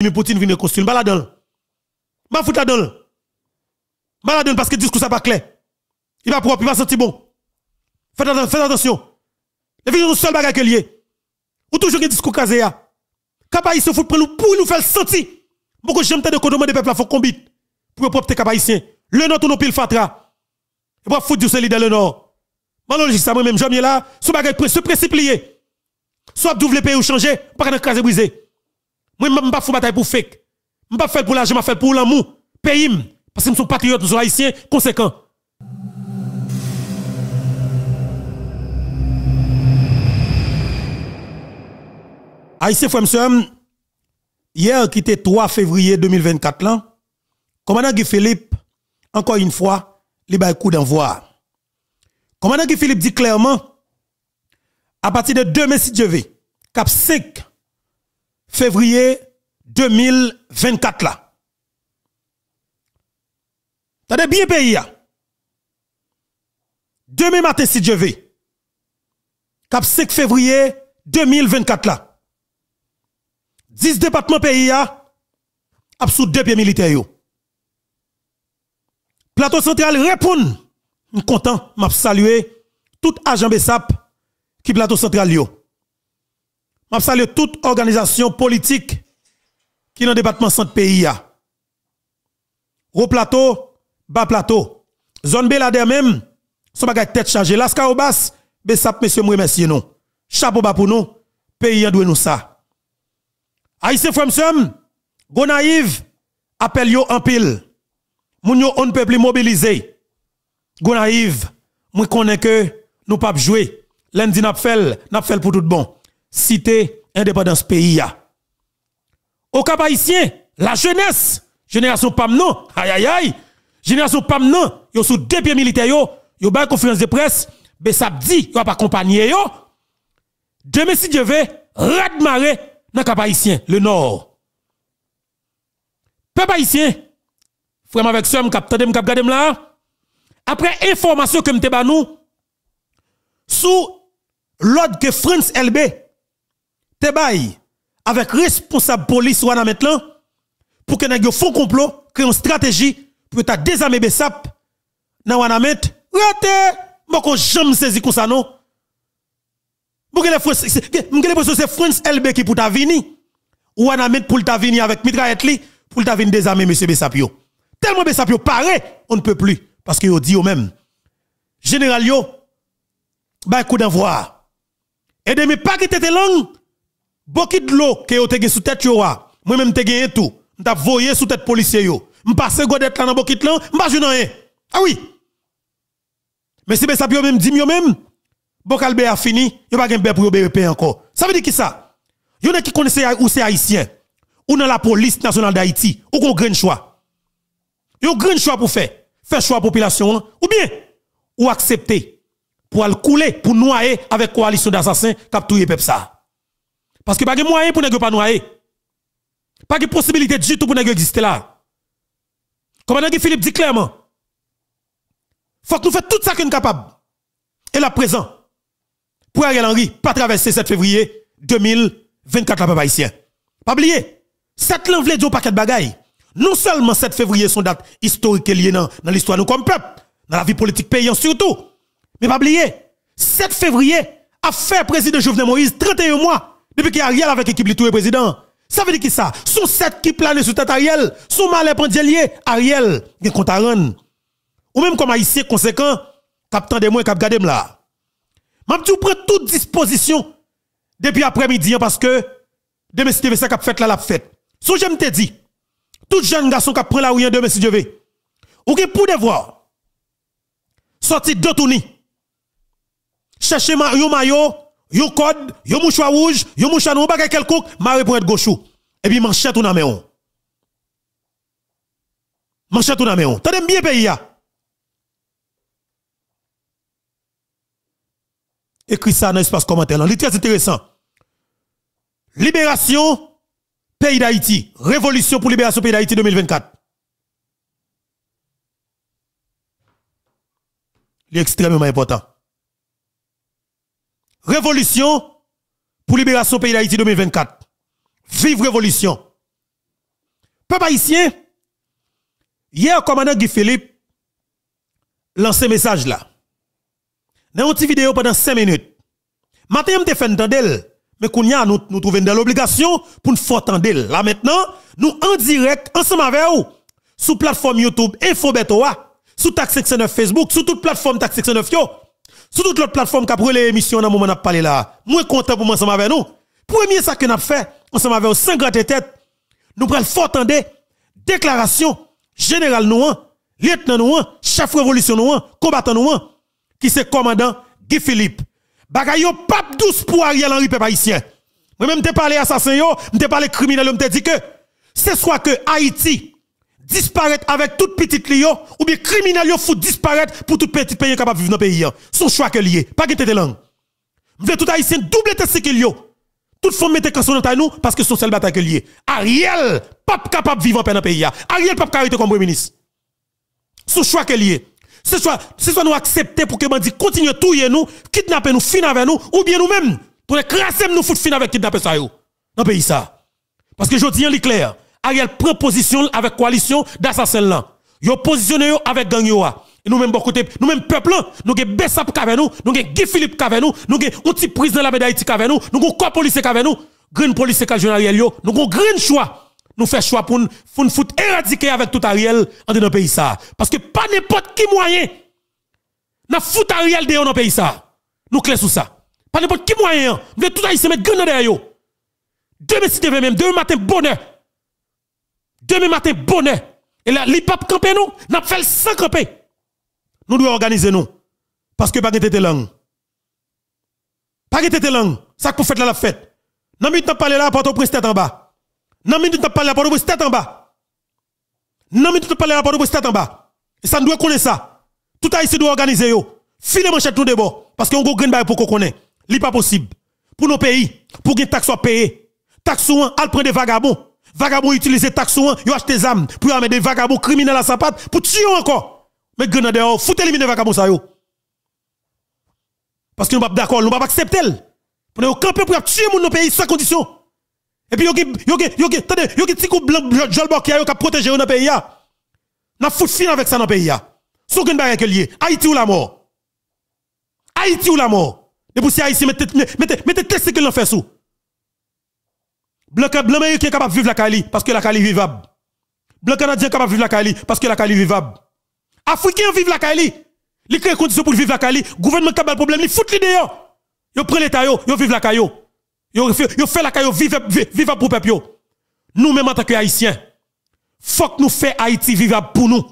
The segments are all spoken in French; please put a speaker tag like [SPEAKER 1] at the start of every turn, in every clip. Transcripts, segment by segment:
[SPEAKER 1] Vladimir Poutine vient costume. Pas là-dedans. Pas foutre là-dedans. Pas parce que le discours ça pas clair. Il va propre, il va sentir bon. Faites attention. Faites attention. Et puis, nous seul bagage que lié. Ou toujours un discours casé. Kabaï se fout pour nous, pour nous faire sentir. Beaucoup j'aime tant de condomins de peuple à font combite. Pour propre Capaïsien? Le nord, tout nos pile fatra. Et foutre du solide dans le nord. Mon logique, ça moi-même, j'aime là. Ce bagage, se précipiter, Soit doubler le pays ou changer, pas qu'un casé brisé. Moi, je ne pas bataille pour fake. Je ne pas faire pour l'argent, je fais pour l'amour. Pays. Parce que je suis patriote, je suis haïtien, conséquent. Haïtien, frère, hier, qui était 3 février 2024, là, commandant Guy Philippe, encore une fois, il a coup d'envoi. Commandant Guy Philippe dit clairement, à partir de demain, si Dieu veut, cap 5, février 2024 là. T'as bien pays là. Hein. Demain matin si je vais Cap 5 février 2024 là. 10 départements pays là hein, sous deux pieds militaires Plateau central répond. Je suis content, m'a saluer tout agent Bessap qui plateau central yo. Je salue toute organisation politique qui est dans le département centre pays. Gros plateau, bas plateau. Zone B là même, son bagage tête chargée. Laska au bas, ça monsieur, moi, merci nous. Chapeau bas pour nous, pays en doué nous ça. Haïtien Fremsem, go naïve, appel yo en pile. Moun yo on peuple mobilisé. Go naïve, moi connais que nous pas jouer. Lundi n'a fait, n'a fait pour tout bon cité indépendance pays. Au cap haïtien, la jeunesse, génération Pamnon, aïe aïe aïe, génération PAM non, yo sous deux pieds militaires, yo, yo ba conférence de presse, mais ça dit, yo pas accompagné yo. Demain si je veux, redmarrer dans cap haïtien, le nord. Peuple haïtien, frère avec soeur, tande gade là. Après information que m'te ba nous, sous l'ordre que France LB te bail avec responsable police ou maintenant pour que yon fon complot, créer une stratégie pour ta désarmer Bessap dans Wanamet. Rete, m'a qu'on jam saisi comme ça non. Moi que les France, c'est France LB qui pour ta venir. anamet pour ta vini avec mitraillette li pour ta venir désarmer monsieur Bessapio. Tellement Bessapio pare, on ne peut plus parce que yo dit yo même. Général yo, bah coup d'envoi. Et de mes pas tes langue, beaucoup de l'eau que te avez sous tête, moi-même, te gen tout. J'ai voyé sous tête policier. Je passe godet la dans beaucoup de l'eau, je ne rien. E. Ah oui! Mais si ça peut même dit même, Bokalbe a fini, il n'y a pas de pour BEP encore. Ça veut dire qui ça? Il y ki a ou c'est haïtien, ou dans la police nationale d'Haïti, ou qu'on grand choix. Yo avez un grand choix pour faire. Faire choix la population, ou bien, ou accepter pour aller couler, pour noyer avec coalition d'assassins qui a peuple ça. Parce que pas de moyen pour ne pas noyer. Pas de possibilité du tout pour ne exister là. Comme Philippe dit clairement, faut que nous fassions tout ça que est capable. Et là présent, pour Ariel Henry, pas traverser 7 février 2024 la ici. Pas oublier, cette l'envle du paquet de bagaille. Non seulement 7 février sont date historique liée dans, dans l'histoire nous comme peuple, dans la vie politique paysan surtout. Mais pas oublier, 7 février a fait président Jovenel Moïse 31 mois depuis qu'il Ariel avec l'équipe tous les président. Ça veut dire qui ça? Sous cette qui plane sous tête Ariel, sous malin liés Ariel, qui compte Ou même comme haïtien conséquent, captain de moi, cap gade là. M'a dit, prends toute disposition depuis après-midi, hein, parce que demain, si tu veux ça, cap fête là, la fête. Sous me te dit, tout jeune garçon qui prend la ouïe hein, demain, si tu veux, ou qui pour devoir, sortir de chercher Mario maillot, yon code, yon mouchoir rouge, yon mouchoir noir, bagay quelconque, m'a pour être gauchou. Et puis manchette ou nan main. Manchette ou nan main. Tendez bien pays ya. Écris ça dans l'espace commentaire. C'est très intéressant. Libération, pays d'Haïti. Révolution pour libération pays d'Haïti 2024. C'est extrêmement important révolution pour libération pays d'Haïti 2024. Vive révolution. Peuple haïtien, hier, commandant Guy Philippe un message là. Dans une petite vidéo pendant 5 minutes. Matin, je fait entendre mais nous nous trouvons dans l'obligation pour nous faire entendre là maintenant, nous en direct ensemble avec vous sur plateforme YouTube Info Betoa, sur Tax 69 Facebook, sur toute plateforme Tax 69 sur toute l'autre plateforme qui a pris l'émission dans le moment où on a parlé là, moi content pour moi ensemble avec nous. Premier ça que nous avons fait, ensemble avec nous, sans gratter tête, nous prenons fort dé déclaration, général Nouan, hein, lieutenant Nouan, hein, chef révolution Nouan, hein, combattant Nouan, qui c'est commandant Guy Philippe. Bagayon, pape douce pour Ariel Henry peuple haïtien. Moi même t'ai parlé assassin yo, pas parlé criminel, t'es dit que c'est soit que Haïti disparaître avec toute petite lio ou bien criminel yo fout disparaître pour tout petit pays capable vivre dans pays hein. son choix que lié pas de langue veux tout haïtien double tête que yo tout fond mettre sont dans nous parce que son seul bataille que lié Ariel pas capable vivre en dans pays hein. Ariel pas capable comme premier ministre son choix que lié Ce soit soit nous accepter pour que bandi continue tout, nous kidnapper nous fin avec nous ou bien nous-mêmes pour crasser nous foutre fin avec kidnapper ça yo dans pays ça parce que je dis en clair Ariel ah, prend position avec coalition d'assassins là. Yo positionné avec gang yo. nous même bon côté, nous même peuple, hein, nous avons Bessap avec nous, nous avons Guy Philippe avec nous, nous avons outil président la d'Haïti avec nous, nous avons corps policier avec nous, green police Ariel yo, nous avons green choix. Nous faisons choix pour nous foutre éradiquer avec tout Ariel en nos pays ça. Parce que pas n'importe qui moyen. n'a fout Ariel dehors dans pays ça. Nous clés sur ça. Pas n'importe qui moyen. Nous hein. tout se mettre grand derrière yo. Demain si même, demain matin bonheur. Demain matin, bonheur. Et là, l'IPAP campé nous, n'a fait sang campé. Nous devons organiser nous. Parce que pas de langue. Pas de langue. Ça que vous faites là la fête. Nan minute parler là, Port-au-Prince tête en bas. Nan minute parler là, Port-au-Prince tête en bas. Nan minute parler là, Port-au-Prince tête en bas. Et ça nous doit connaître ça. Tout a ici doit organiser yo. Filez manchette tout debout, Parce que qu'on go green bail pour qu'on connaît. L'IPAP pas possible. Pour nos pays, pour que taxe soit payée. Taxe ou al prend des vagabonds. Vagabond utilise taxes ou yo des armes, pour amener des vagabonds criminels à sa patte pour tuer encore. Mais grenade ou fout les vagabonds ça yo. Parce que nous pas d'accord, nous pas accepter. Pour nous camper pour tuer mon pays sans condition. Et puis yo ki yo ki yo petit blanc jolbok qui a yo protéger dans pays a. N'a foutu fin avec ça dans pays a. Sou gen bagay que lié. Haïti ou la mort. Haïti ou la mort. Et pour si Haïti mettez mettez mettez en que l'on fait Blanc, blanc est capable de vivre la Cali parce que la Cali vivable. Blanc canadien capable de vivre la Cali parce que la Cali vivable. Africains vivent la Cali. Ils créent conditions pour vivre la Cali. Gouvernement capable le problème, ils foutent l'idée. Ils prennent l'État, ils vivent la Cali. Ils font la Cali vivable pour peuple. nous même en tant que Haïtiens, faut que nous fassions Haïti vivable pour nous.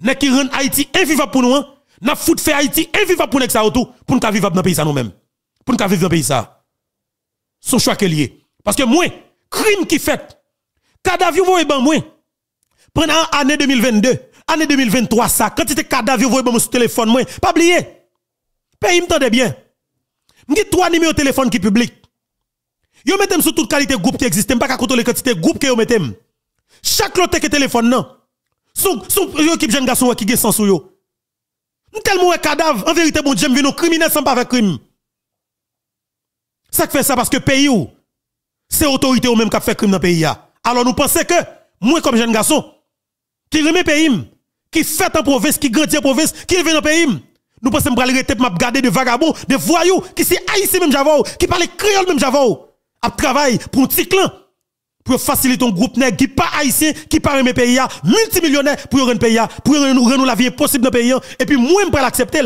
[SPEAKER 1] Nous qui rendons Haïti invivable pour nous. Hein? Nous foutons faire Haïti invivable pour nous, pour nous vivre dans le pays nous-mêmes. Pour nous vivre dans le pays ça. Son choix est lié. Parce que moi, crime qui fait. Cadavre vous ben moins. Pendant année 2022, année 2023 ça, quantité cadavre vous ben moi sur téléphone moins. Pas oublier. Pays m'tendez bien. dit trois numéros téléphone qui public. Yo mettez sur toute qualité groupe qui existe, pas qu'à contrôler quantité groupe que yo mettez. Chaque lot que téléphone non. Sous son yo équipe jeune garçon qui gen sans sou yo. Tellement un cadavre, en vérité bon Dieu, nous criminels sans pas faire crime. Ça fait ça parce que pays où c'est l'autorité même qui a fait crime dans le pays. Alors nous pensons que, moi comme jeune garçon, qui remet pays, qui fait en province, qui grandit en province, qui vient dans le pays, nous pensons que je vais garder de vagabonds, de voyous, qui sont haïtiens même j'avoue, qui parlent créole même j'avoue, à travailler pour un petit clan, pour faciliter un groupe nègre qui pas haïtien, qui pas le pays, multimillionnaire, pour un pays, pour nous la vie possible dans le pays, et puis moi, je pas l'accepter.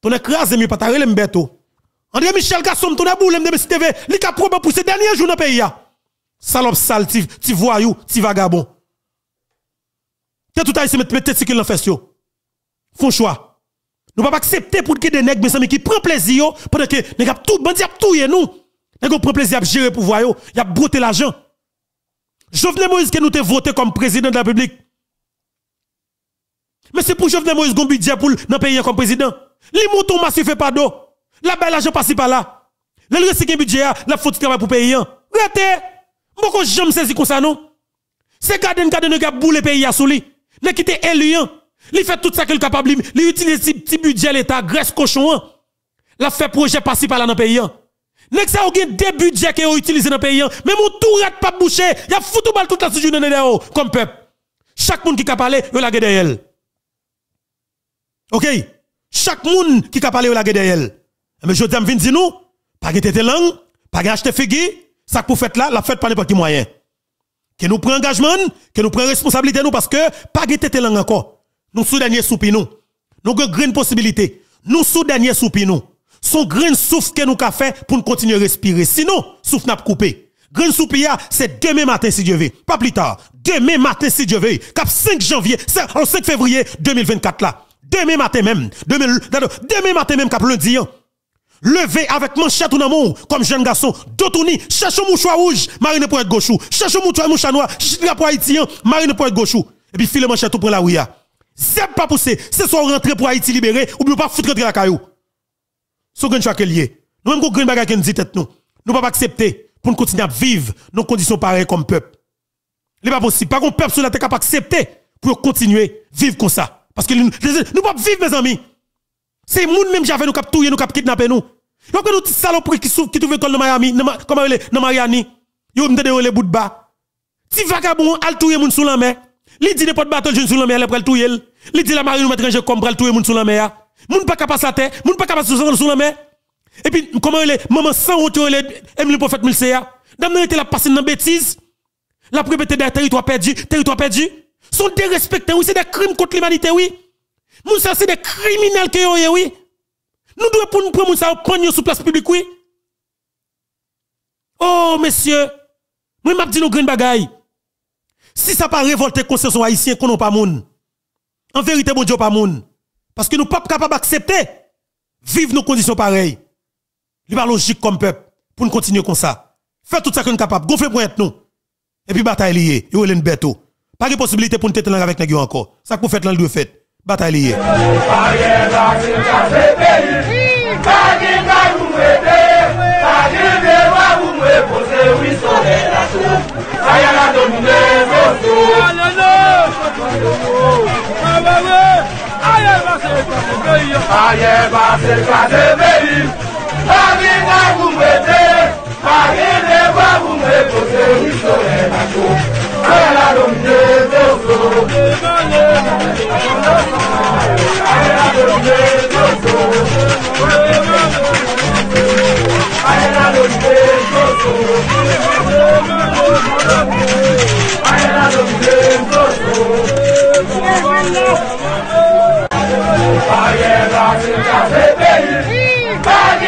[SPEAKER 1] Ton écrasé, mais pas t'arrêter le André Michel Gasson, ton de MDB TV, li ka probe pour ces derniers jours dans le pays. Salope sale, ti, ti voyou, ti vagabond. T'es tout à l'heure, mettre tête qui l'en Font choix. Nous ne pas accepter pour que des nègres, mes amis, qui prennent plaisir, pendant que nègres tout, bandit a tout, nous. Nègres prennent plaisir à gérer le pouvoir, y a broté l'argent. Jovenel Moïse que nous te voté comme président de la République. Mais c'est pour Jovenel Moïse qu'on budget pour dans pays comme président. Les moutons massifs et pas d'eau. La belle l'argent passe par là. Le reste qui budget, hein. la faute travail pour payer. Rete, sais jamais saisi comme ça non. C'est garden garden qui a boule pays à souli. Ne quitte élu. Il fait tout ça qu'il est capable. Il utilise petit budget l'État, graisse cochon. Hein. La fait projet passe par là dans le pays. Hein. Nek ça ou gen des budgets qu'il ont utilisé dans le pays, même on tout rate pas bouché, y a foutu mal toute la de dedans comme peuple. Chaque monde qui a parlé, a la derrière elle. OK? Chaque monde qui a parlé, a la derrière elle. Eh, mais je t'aime, dis nous, pas que t'étais langue, pas que acheter ça ça pour faites là, la fête pas n'importe qui moyen. Que nous prenons engagement, que nous prenons responsabilité nous parce que pas que t'étais langue encore. Nous sous dernier soupi nous. Nous avons grande possibilité. Nous sous dernier soupi nous. Son grand souffle que nous avons fait pour continuer à respirer. Sinon, souffle n'a pas coupé. Grand soupia, ah, c'est demain matin si Dieu veut. Pas plus tard. Demain matin si Dieu veut. Cap 5 janvier, en 5 février 2024 là. Demain matin même. Demain, matin même cap lundi. Hein. Levez avec manchette ou amour, comme jeune garçon, d'autourni. cherche un mouchoir rouge, marine pour être gauchou, cherche un mouchoir mouchoir noir, pour haïtien, marine pour être gauchou. Et puis file manchette ou pour la ouïa. C'est pas poussé, c'est soit rentrer pour Haïti libéré, ou bien pas foutre de la caillou. choix gen y lié. Nous même qu'on gagne bagay nous dit tête nous. Nous pas accepter pour continuer à vivre dans conditions pareilles comme peuple. n'est pas possible, pas qu'on peuple cela capable accepter pour continuer vivre comme ça. Parce que nous, nous pas vivre mes amis. C'est moun même j'avais nous cap nous cap kidnapper nous. Yo que nous qui trouve dans Miami, comment Mariani. Yo de bas. Ti al touyer moun sous la mer. Li dit n'importe bateau jeune sous la mer, pas Li la marine nous mettre touyer sous la mer. Moun pas capable terre, moun sous la mer. Et puis comment maman sans le prophète Milsea. la passer dans bêtise. La propriété des territoires perdus. territoire perdus. Sont des respectés, oui, c'est des crimes contre l'humanité, oui. Moussa, c'est des criminels qui ont eh oui. Nous devons pour nous prendre Moussa prendre sous place publique, oui. Oh, messieurs, moi, je dis nos grandes bagailles. Si ça pas révolter conscience haïtien, qu'on n'a pas moun. En vérité, bon Dieu, pas moun. Parce que nous ne sommes pas capables d'accepter vivre nos conditions pareilles. Il pas logique comme peuple pour nous continuer comme ça. Faites tout ça que nous capable capables. pour être nous. Et puis bataille liée. Et ou une bête. Oh. Pas de possibilité pour nous tête avec nous encore. Ça que vous faites là, vous fait. Batalye A
[SPEAKER 2] ye vase kaze beri A ye vase kaze beri A ye vase kaze beri A ye vase kaze beri Ayé la ti kàfé bẹ́yì,
[SPEAKER 3] báyìí.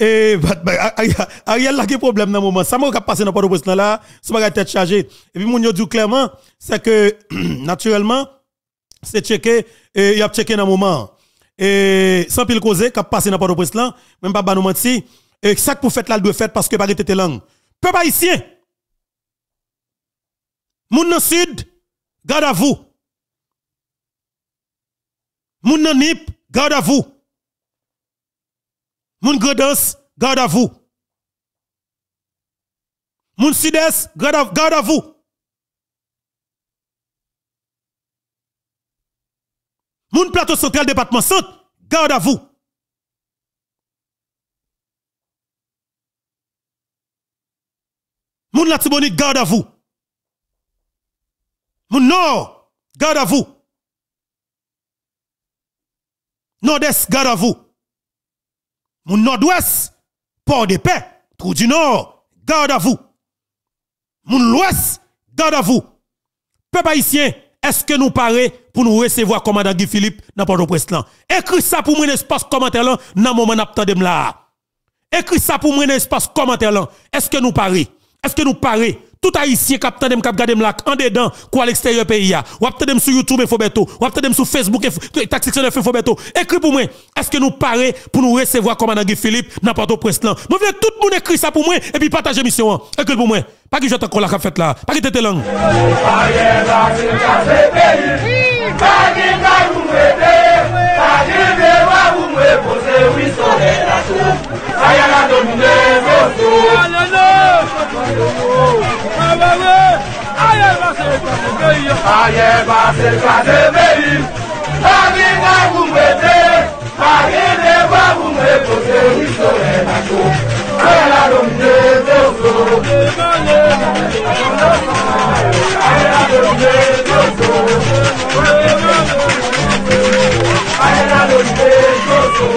[SPEAKER 1] Et Ariel a un problème dans le moment. Ça m'a passé dans le port là, c'est pas la tête chargé Et puis mon dit clairement, c'est que naturellement, c'est checké, et y a checké dans le moment. Et sans pile causer, qui a passé dans le port là, même pas bah, nous mentir, et ça vous faites là, doit faire parce que pas était langue. Peuple haïtien, moun nan sud, garde à vous. Moun nan nip, garde à vous. Moun Gredos, garde à vous. Moun sud garde, à vous. Moun Plateau Central, département Centre, garde à vous. Moun Latibonite, garde à vous. Moun Nord, garde à vous. Nord-Est, garde à vous. Mon nord-ouest, port de paix. Trou du nord, garde à vous. Mon l'ouest, garde à vous. Peuple haïtien, est-ce que nous parer pour nous recevoir commandant Guy Philippe dans Port-au-Prince Écris ça pour moi dans espace commentaire là dans moment de là. Écris ça pour moi dans espace commentaire là. Est-ce que nous parer Est-ce que nous parer tout haïtien qui attendent cap garder là en dedans quoi à l'extérieur pays a. Ou attendent sur YouTube Fobeto, ou attendent sur Facebook faut Fobeto. Écris pour moi, est-ce que nous paré pour nous recevoir comme Anagui Philippe n'importe où au là. veux tout le monde écrit ça pour moi et puis partager mission. Hein. Écris pour moi. Pas que j'attends qu'on la fait là. Pas que t'étais langue.
[SPEAKER 2] wewe ayé bá ṣe gbàdébé yọ. ayé bá ṣe gbàdébé yìí láti dákun pété àkíndé bákun ètò ṣe ìṣó ẹ̀ dàgbò ayélujára ló ń dé tó so. ayélujára ló ń dé tó so. ayélujára ló ń dé tó so.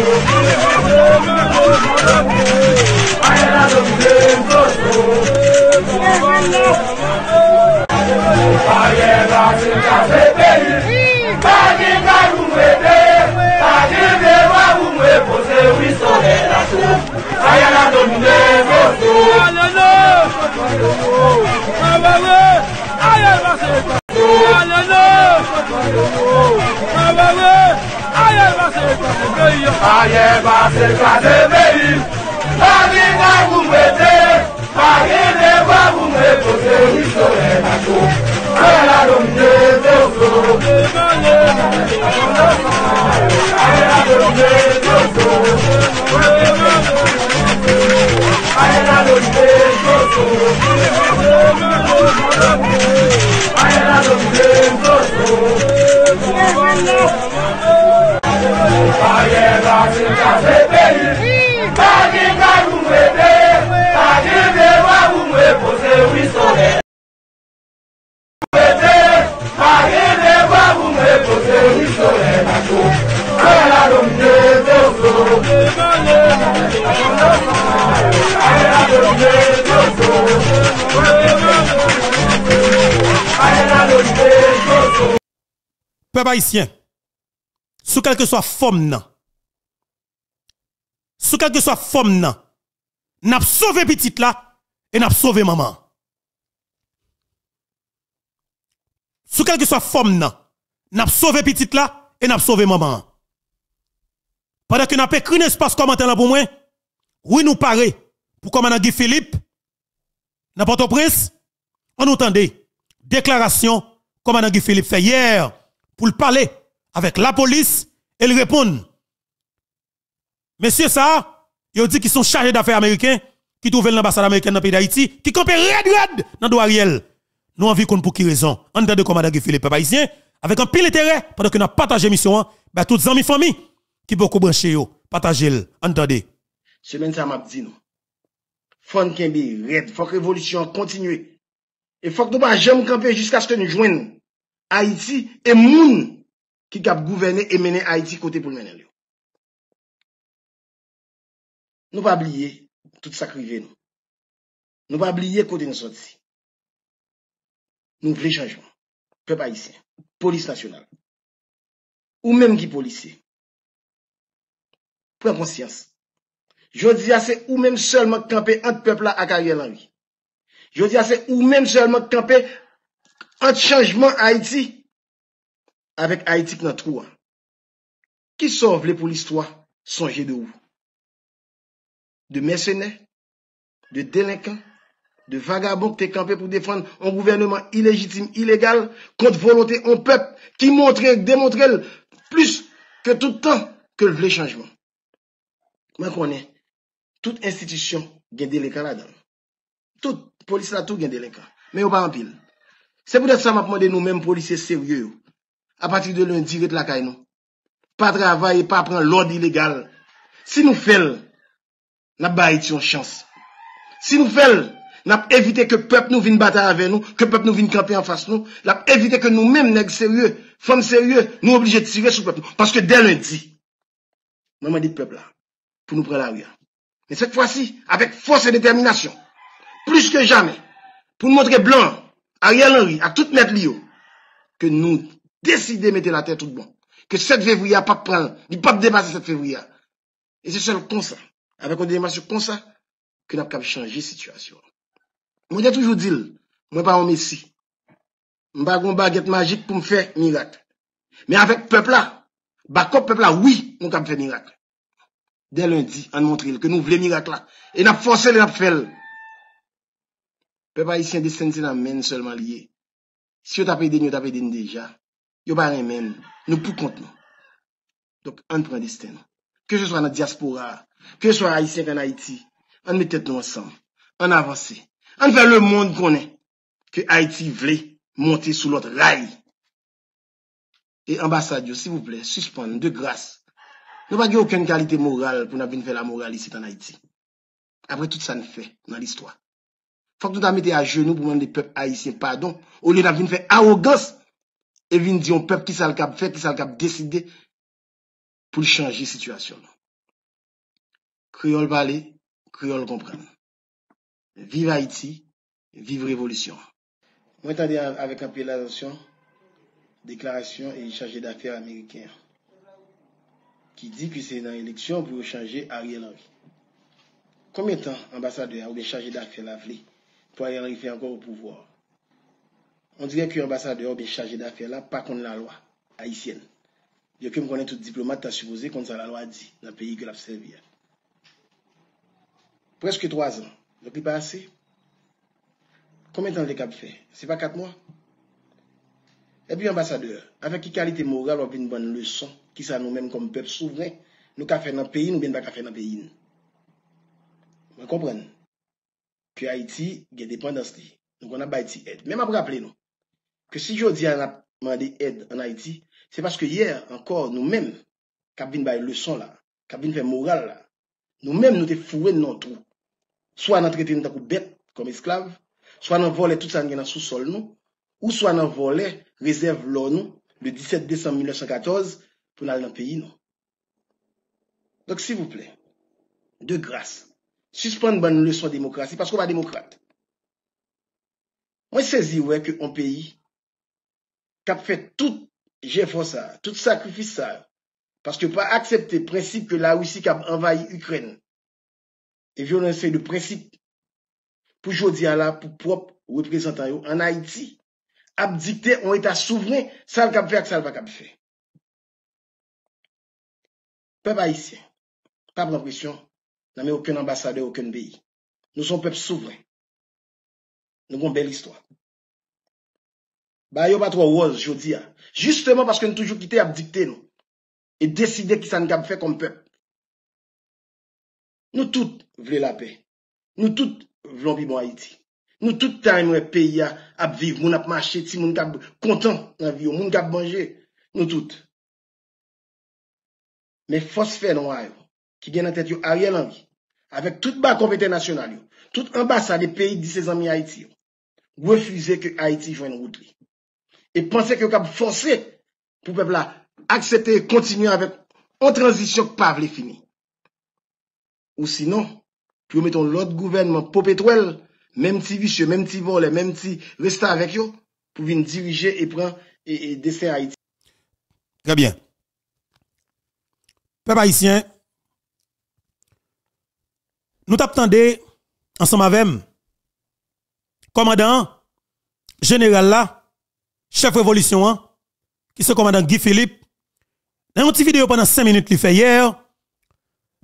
[SPEAKER 2] ayélujára ló ń dé tó so ayé láti kàfé bẹ́ẹ̀ yìí
[SPEAKER 3] bá a ní ká lù wẹ́dẹ́
[SPEAKER 2] àdéhùn wà wù wẹ́ kò ṣe wí sọ̀rọ̀ ẹ̀ láti wù ayé láti lù wẹ́ kò tó. Ayé bá ṣe kàṣe gbé iyọ̀. Ayé bá ṣe kàṣe.
[SPEAKER 1] Peuple haïtien, sous quelque soit forme, sous quelque soit forme nan, n'a sauvé petite là et n'a sauvé maman. Sous quelque soit forme nan, n'a sauvé petite là et n'a sauvé maman. Pendant que n'a pas écrit espace commentaire pour moi, oui nous paraît pour comment Guy Philippe n'a pas prince on entendait déclaration commandant Guy Philippe fait hier pour le parler avec la police et le répondre Messieurs, ça, ils dit qu'ils sont chargés d'affaires américains, qui trouvent l'ambassade américaine dans le pays d'Haïti, qui campent red red dans le réel. Nous avons qu'on pour qui raison. En tant de commandant Philippe Haïtien, avec un pile intérêt, pendant que nous partagé mission, Ben, toutes amis familles qui beaucoup branché yo, partagez-le, entendez.
[SPEAKER 3] Semaine ça m'a dit nous. Faut qu'il red, faut que révolution continue. Et faut que nous pas jamais camper jusqu'à ce que nous joignions Haïti et moun qui cap gouverner et mener Haïti côté pour mener. Nou pa bliye tout sa krive nou. Nou pa bliye kote nou sa disi. Nou vle chanjman. Pepe ayisyen. Polis nasyonal. Ou menm ki polisye. Pren konsyans. Jodi ase ou menm selman kampen ant pepla akaryen la vi. Wi. Jodi ase ou menm selman kampen ant chanjman ayiti. Avek ayitik nan trouan. Ki sor vle polis toa sonje de ouvou. De mersenè, de délèkant, de vagabon kte kampe pou défend an gouvernement ilégitime, ilégal, kont volonté an pep ki montre, démontre l, plus ke tout an, ke l vle chanjman. Mwen konè, tout institisyon gen délèkant la dan. Tout polis la tou gen délèkant. Men yo pa an pil. Se pou de sa mapmonde nou men polisè seriè yo, a pati de l un divèt la kay nou. Pa travaye, pa pran l ordi ilégal. Si nou fèl, na ba iti yon chans. Si nou fel, nap evite ke pep nou vin bata ave nou, ke pep nou vin kampe an fas nou, nap evite ke nou menm neg serye, fom serye, nou oblije tire sou pep nou. Paske den lundi, nanman dit pep la, pou nou pre la ouya. Men set fwa si, avek fwos e determinasyon, plus ke jame, pou mwotre blan, a riyan lounri, a tout net liyo, ke nou deside mette la ten tout bon. Ke set fevouya pa pran, di pa de base set fevouya. E se sel konsan, Afèk an deyman sou konsa, ke nap kap chanje situasyon. Mwen dey toujou dil, mwen pa an mesi, mba goun baget magik pou mfe mirak. Mwen afèk pepla, bakop pepla, wii, mwen kap fe mirak. Den lundi, an montril, ke nou vle mirak la, e nap fonse le nap fel. Pe pa isi an desten se nan men, solman liye. Si yo tapè den, yo tapè den deja, yo pa remen, nou pou kont nou. Dok, an pre desten. Ke yo sou an a diaspora, Que ce soit haïtien qu'en Haïti, on mette tête ensemble, on avance, on fait le monde qu'on est que Haïti voulait monter sous l'autre rail. Et ambassade, s'il vous plaît, suspendre de grâce. ne pas dire aucune qualité morale pour nous faire la morale ici en Haïti. Après tout ça, nous fait dans l'histoire. Faut que nous nous mettions à genoux pour demander peuple haïtien pardon, au lieu d'avoir faire arrogance et de dire au peuple qui s'est le cap fait, qui s'est le cap décider pour changer la situation. Kriol bale, kriol kompreme. Vive Haïti, vive révolution. Mwen tade avèk apèl l'adansyon, deklarasyon, e chanje d'afèl amerikèn, ki di ki se nan eleksyon pou yo chanje a riyen la vi. Koumè tan ambasade ou be chanje d'afèl la vli pou a riyen la vi fè ankon ou pouvòr? On dirè ki ou ambasade ou be chanje d'afèl la pa kon la lwa, haïtien. Yo kem konen tout diplomat ta soubozè kon sa la lwa di nan peyi ke l'abservièl. Preske 3 an. Vok li pa ase? Kome tan le kap fe? Se pa 4 mwa? E pi ambasadeur, anfe ki kalite moral wav vin ban le son, ki sa nou men kom pep souvren, nou ka fe nan peyin ou bin ba ka fe nan peyin? Wan kompren? Ki Haiti, gen depandans li. Nou kon ap bay ti et. Men ap rappele nou, ke si jodi an ap mandi et an Haiti, se paske yer, ankor nou men, kap vin bay le son la, kap vin fe moral la, nou men nou te fwen nan trou. Swa nan tretene takou bet kom esklave, swa nan vole tout san genan sou sol nou, ou swa nan vole rezerv lò nou le 17 décembre 1914 pou nan al nan peyi nou. Dok si vous plè, de grasse, suspende ban nou le son demokrasi, paskou ba demokrate. Mwen sezi wè ke an peyi kap fè tout jèfonsa, tout sakrifisa, paskou pa aksepte prinsip ke la wisi kap anvayi Ukreni, E vyo nan sey de precipe pou jodi a la pou prop reprezentan yo an Haiti. Abdikte, on eta souveren, sal kapfe ak sal pa kapfe. Peb haisyen, pap nan presyon, nan men oken ambasade, oken beyi. Nou son peb souveren. Nou kon bel istwa. Ba yo patro waz jodi a. Justeman paske nou toujou kite abdikte nou. E deside ki san kapfe kon peb. Nou tout vle la pe. Nou tout vlon bi bon Haiti. Nou tout ta yon wè pe ya ap viv, moun ap mache ti, moun kap kontan nan vi yo, moun kap banje. Nou tout. Me fosfe nan wè yo, ki gen nan tet yo a rye lan vi, avek tout ba kompete nasyonal yo, tout ambasa de peyi di se zanmi Haiti yo, wè füze ke Haiti jwen nou wout li. E panse ke yo kap fose pou pe vla aksepe kontinu anvek, an tranjisyon pa vle fini. Ou sinon, puis mettons l'autre gouvernement pour même si vicieux, même si volé, même si reste avec eux, pour venir diriger et prendre et, et Haïti. Très bien. Peuple haïtien, nous t'attendons
[SPEAKER 1] ensemble avec commandant général là, chef révolution hein, qui le commandant Guy Philippe. Dans une petite vidéo pendant 5 minutes, qui fait hier,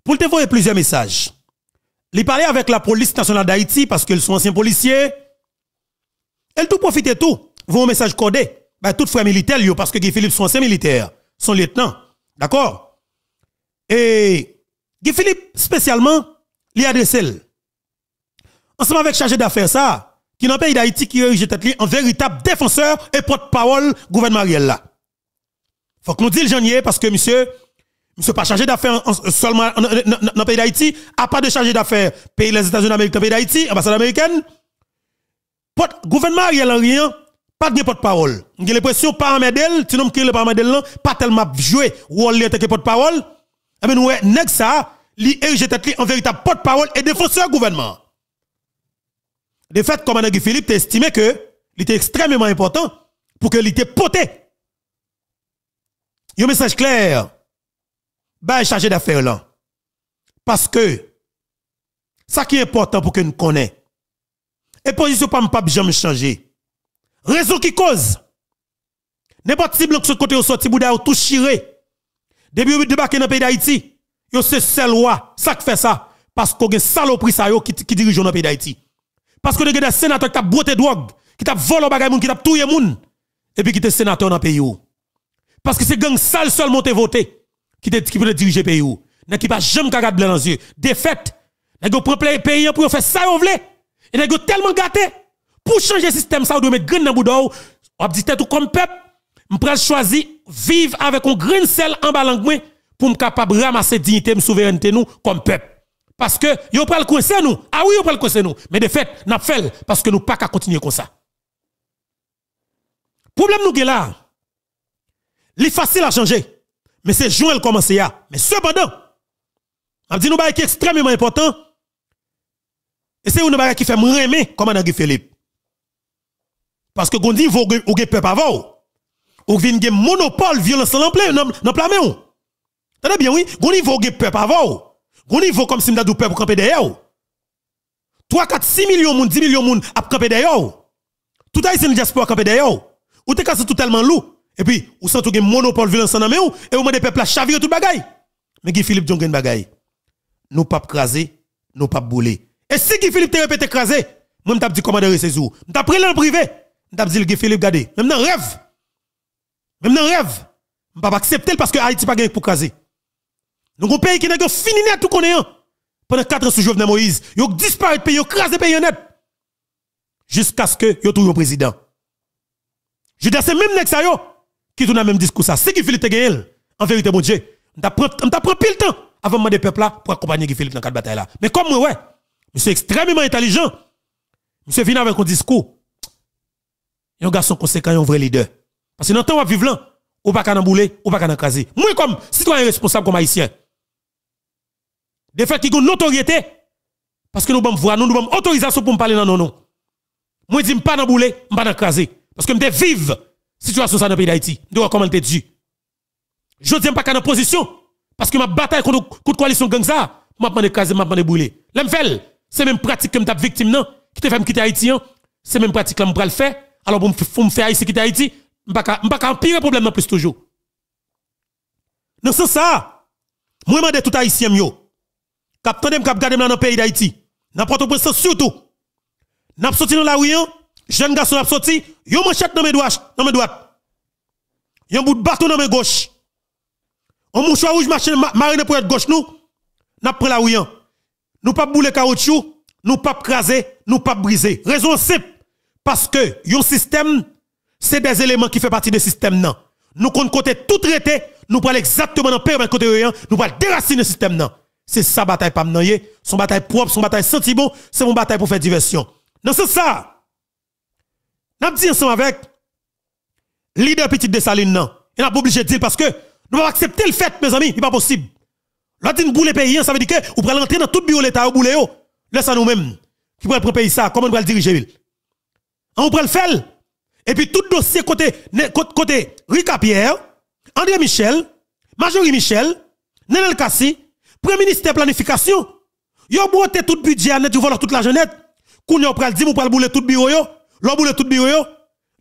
[SPEAKER 1] pour te voir plusieurs messages. Il parlait avec la police nationale d'Haïti parce qu'ils sont anciens policiers. Elle tout profite tout. Vos message codé. Bah, tout frère militaire, parce que Guy Philippe sont ancien militaire, son lieutenant. D'accord? Et Guy Philippe, spécialement, lui adresse Ensemble avec chargé d'affaires, ça, qui n'a pays d'Haïti qui est tête en véritable défenseur et porte-parole gouvernement là. Faut que nous disions le parce que monsieur, Monsieur pas chargé d'affaires seulement dans le pays d'Haïti, à part de chargé d'affaires pays les États-Unis d'Amérique, pays d'Haïti, ambassade américaine. Le gouvernement Ariel rien, hein, pas de porte-parole. J'ai l'impression pas tu sinon que le pas n'a pas tellement joué ou en tant que porte-parole. Mais eh nous, ouais, que ça, li érigé un en véritable porte-parole et défenseur gouvernement. De fait, commandant Guy Philippe estimé que il était extrêmement important pour que y poté. Un message clair bah, suis chargé d'affaires là. Parce que, ça qui est important pour que nous connaissions, et position pas pas jamais changer. Raison qui cause. pas possible que ce côté au sorti bouda tout chiré. Depuis vous débarquez dans le pays d'Haïti, yo c'est seul roi, ça qui fait ça. Parce qu'on a saloperie ça qui, qui dirige dans le pays d'Haïti. Parce que vous a des sénateurs qui t'a broté drogue, qui t'a volé bagay moun, qui t'a tout moun, et puis qui un sénateur dans le pays. Parce que c'est gang sale seulement voté qui te qui peut diriger pays ou n'a qui pas jamais caca blanc dans yeux défaite n'a go prend pays pour faire ça et n'a tellement gâté pour changer système ça on doit mettre grain dans boudou on dit tout comme peuple m'prend choisir vivre avec un grain de sel en balangue pour me capable ramasser dignité me souveraineté nous comme peuple parce que yo le coincer nous ah oui yo le coincer nous mais de fait n'a fait parce que nous pas qu'à continuer comme ça problème nous là il facile à changer mais c'est juin elle commence à. Mais cependant, on dit nous qui extrêmement important. Et c'est une qui fait me comme dit Philippe. Parce que quand Gondi vous ou peuple avant. on vient un monopole violence en plein dans plein main. Tenez bien oui, Quand on Gondi que peuple avant. Gondi vous comme si m'dadou peuple camper derrière. 3 4 6 millions de monde, 10 millions de monde a camper derrière. Tout haïtien diaspora camper derrière. Ou t'es cassé totalement lourd. Et puis, vous sentez que monopole violence en ou, et vous des peuples à chavirer tout le bagaille. Mais Guy Philippe Djongen bagaille. Nous pas craser, nous pas bouler. Et si Guy Philippe te répète écrasé, moi m'tap dit commandeur ou. m'tap pris en privé, m'tap dit Guy Philippe gardez. Même dans rêve. Même dans rêve. peux pas accepter parce que Haïti pas gagné pour craser. Donc un pays qui n'a fini net tout connaît pendant quatre ans sous Jovenel Moïse, disparu de pays, yo crasé pays net. Jusqu'à ce que yo trouve un président. Je dis même ça qui tourne même discours ça. C'est qui Philippe Tegel, en vérité, mon Dieu. On t'a pris le temps avant de des peuples là pour accompagner Philippe dans cette bataille là. Mais comme moi, ouais, suis extrêmement intelligent. Monsieur venu avec un discours. Et un garçon conséquent, un vrai leader. Parce que dans le temps où vivre là, ou pas qu'à bouler, ou pas qu'à craser. Moi, comme citoyen responsable comme haïtien, des faits qui ont notoriété, parce que nous avons voir, nous avons autorisation pour me parler dans nos noms. Moi, je ne dis pas dans bouler, je ne pas dans craser. Parce que je vive situation ça dans le pays d'Haïti. De comment elle Dieu. Je ne pas qu'en position. Parce que ma bataille contre la coalition gang ça, m'a demandé écraser, m'a demandé brûler. L'emfel, c'est même pratique que m'tap victime non, qui te fait quitter Haïti, c'est même pratique que m'pral le faire. Alors pour me faire Haïti quitter Haïti, m'pa pas empirer problème non plus toujours. Non ce ça, moi demande tout haïtien yo. Cap tandem cap garder dans le pays d'Haïti. N'importe où surtout. N'a pas sorti dans la rue jeune garçon a sorti, yon manchette dans mes doigts, dans mes doigts. Yon bout de bâton dans mes gauche. On mouchoir rouge marché marine pour être gauche nous, n'a pris la ouyan. Nous pas bouler caoutchouc, nous pas craser, nous pas briser. Raison simple parce que le système c'est des éléments qui font partie du système non. Nous compte côté tout traité, nous parlons exactement dans père côté rien, nous prenons déraciner le système non. C'est ça bataille pas Son bataille propre, son bataille sentiment, c'est mon bataille pour faire diversion. Non c'est ça. N'a dit ensemble avec leader petit de saline non. Il n'a pas obligé de dire parce que nous allons accepter le fait mes amis, il pas possible. L'autre dit boule pays, hein, ça veut dire que vous prenez l'entrée dans tout bureau l'état ou boule yo. Oh. nous-mêmes qui pourrait prendre pays ça, comment on va le diriger On prend le faire. Et puis tout dossier côté côté, Pierre, André Michel, Majorie Michel, Nenel Kassi, Premier ministre de planification. Yo broté tout budget ils tu voler toute la jeunesse. Koun le pral on mou pral boule tout bureau yo. L'on boule tout bureau, yo,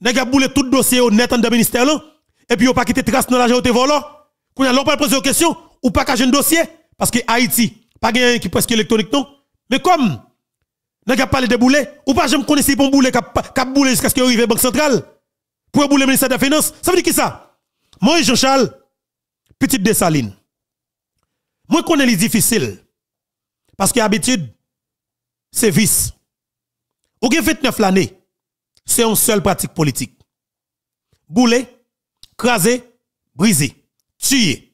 [SPEAKER 1] nèg boule tout dossier au net en ministère et puis yo pas quitté trace dans l'argent te volant. Quand l'on pas poser question ou pas un dossier parce que Haïti pas gagne qui presque électronique non. Mais comme nèg a parlé de boule ou pas j'aime connaître si bon boule kap boule jusqu'à ce qu'il arrive banque centrale pour boule ministère des finances, ça veut dire qui ça Moi Jean-Charles petite Dessaline. Moi connais les difficiles parce que habitude c'est vice. Ou gen 29 l'année c'est une seule pratique politique. Bouler, craser, briser, tuer.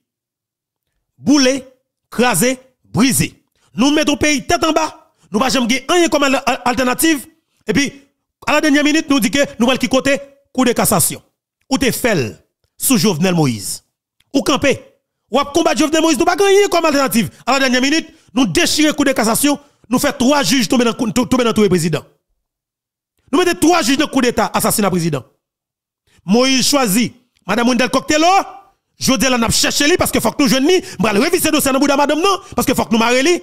[SPEAKER 1] Bouler, craser, briser. Nous mettons le pays tête en bas. Nous ne pouvons pas rien comme alternative. Et puis, à la dernière minute, nous disons que nous allons côté coup de cassation. Ou te fait sous Jovenel Moïse. Ou camper. Ou à combattre Jovenel Moïse. Nous ne pouvons rien comme alternative. À la dernière minute, nous déchirons coup de cassation. Nous faisons trois juges tomber dans, tous les présidents. Nous mettons trois juges de coup d'État, assassinat président. Moïse choisit Madame Wendel Coctello. Oh, je elle là, cherché lui parce que faut que nous jeunes, nous allons réviser le dossier dans de madame, non, parce que faut que nous marions lui.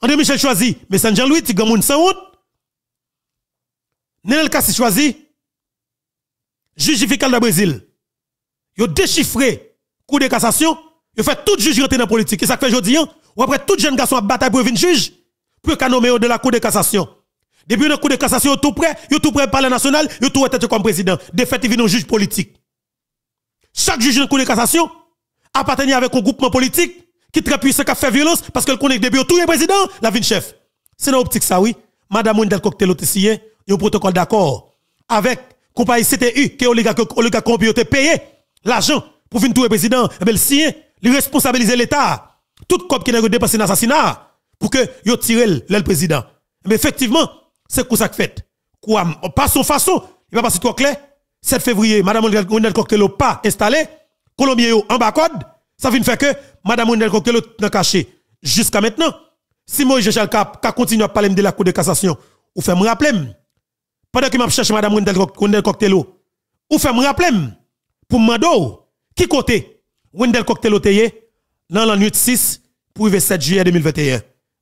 [SPEAKER 1] André Michel choisi, mais Saint-Jean-Louis, tu gagnes sans honte. Nenel Kassi choisi, fiscal de Brésil. Il a déchiffré coup de cassation, il a fait tout juge rentrer dans la politique. Et ça fait aujourd'hui, hein? ou après tout jeune garçon à bataille pour venir juge, pour qu'à nommer de la cour de cassation. Depuis le coup de cassation, tout prêt, yo tout prêt par le national, yo tout être comme président. De fait, il vient un juge politique. Chaque juge de coup de cassation appartenait avec un groupement politique qui très puissant qui fait violence parce qu'elle connaît depuis tout le président, la de chef. C'est dans l'optique ça, oui. Madame Wendel Cocktail a un protocole d'accord avec compagnie CTU, qui est oligarque qui a payé l'argent pour venir tout eh le président, mais Le le il responsabiliser l'État. Tout corps qui n'a dépensé l'assassinat assassinat pour que yo tire le président. Mais effectivement, c'est quoi ça que fait? Quoi, pas son façon, il va passer trop clair 7 février, Madame Ronel n'est pas installé. Colombien en bas code. Ça vient faire que Madame Wendel Coquelot n'a caché. Jusqu'à maintenant, si moi jean Cap continue à parler de la Cour de cassation, ou fait me rappeler. Pendant que je cherche Madame Wendel Coquelot, ou fait me rappeler pour Mando, qui côté Wendel est dans la nuit 6 pour le 7 juillet 2021.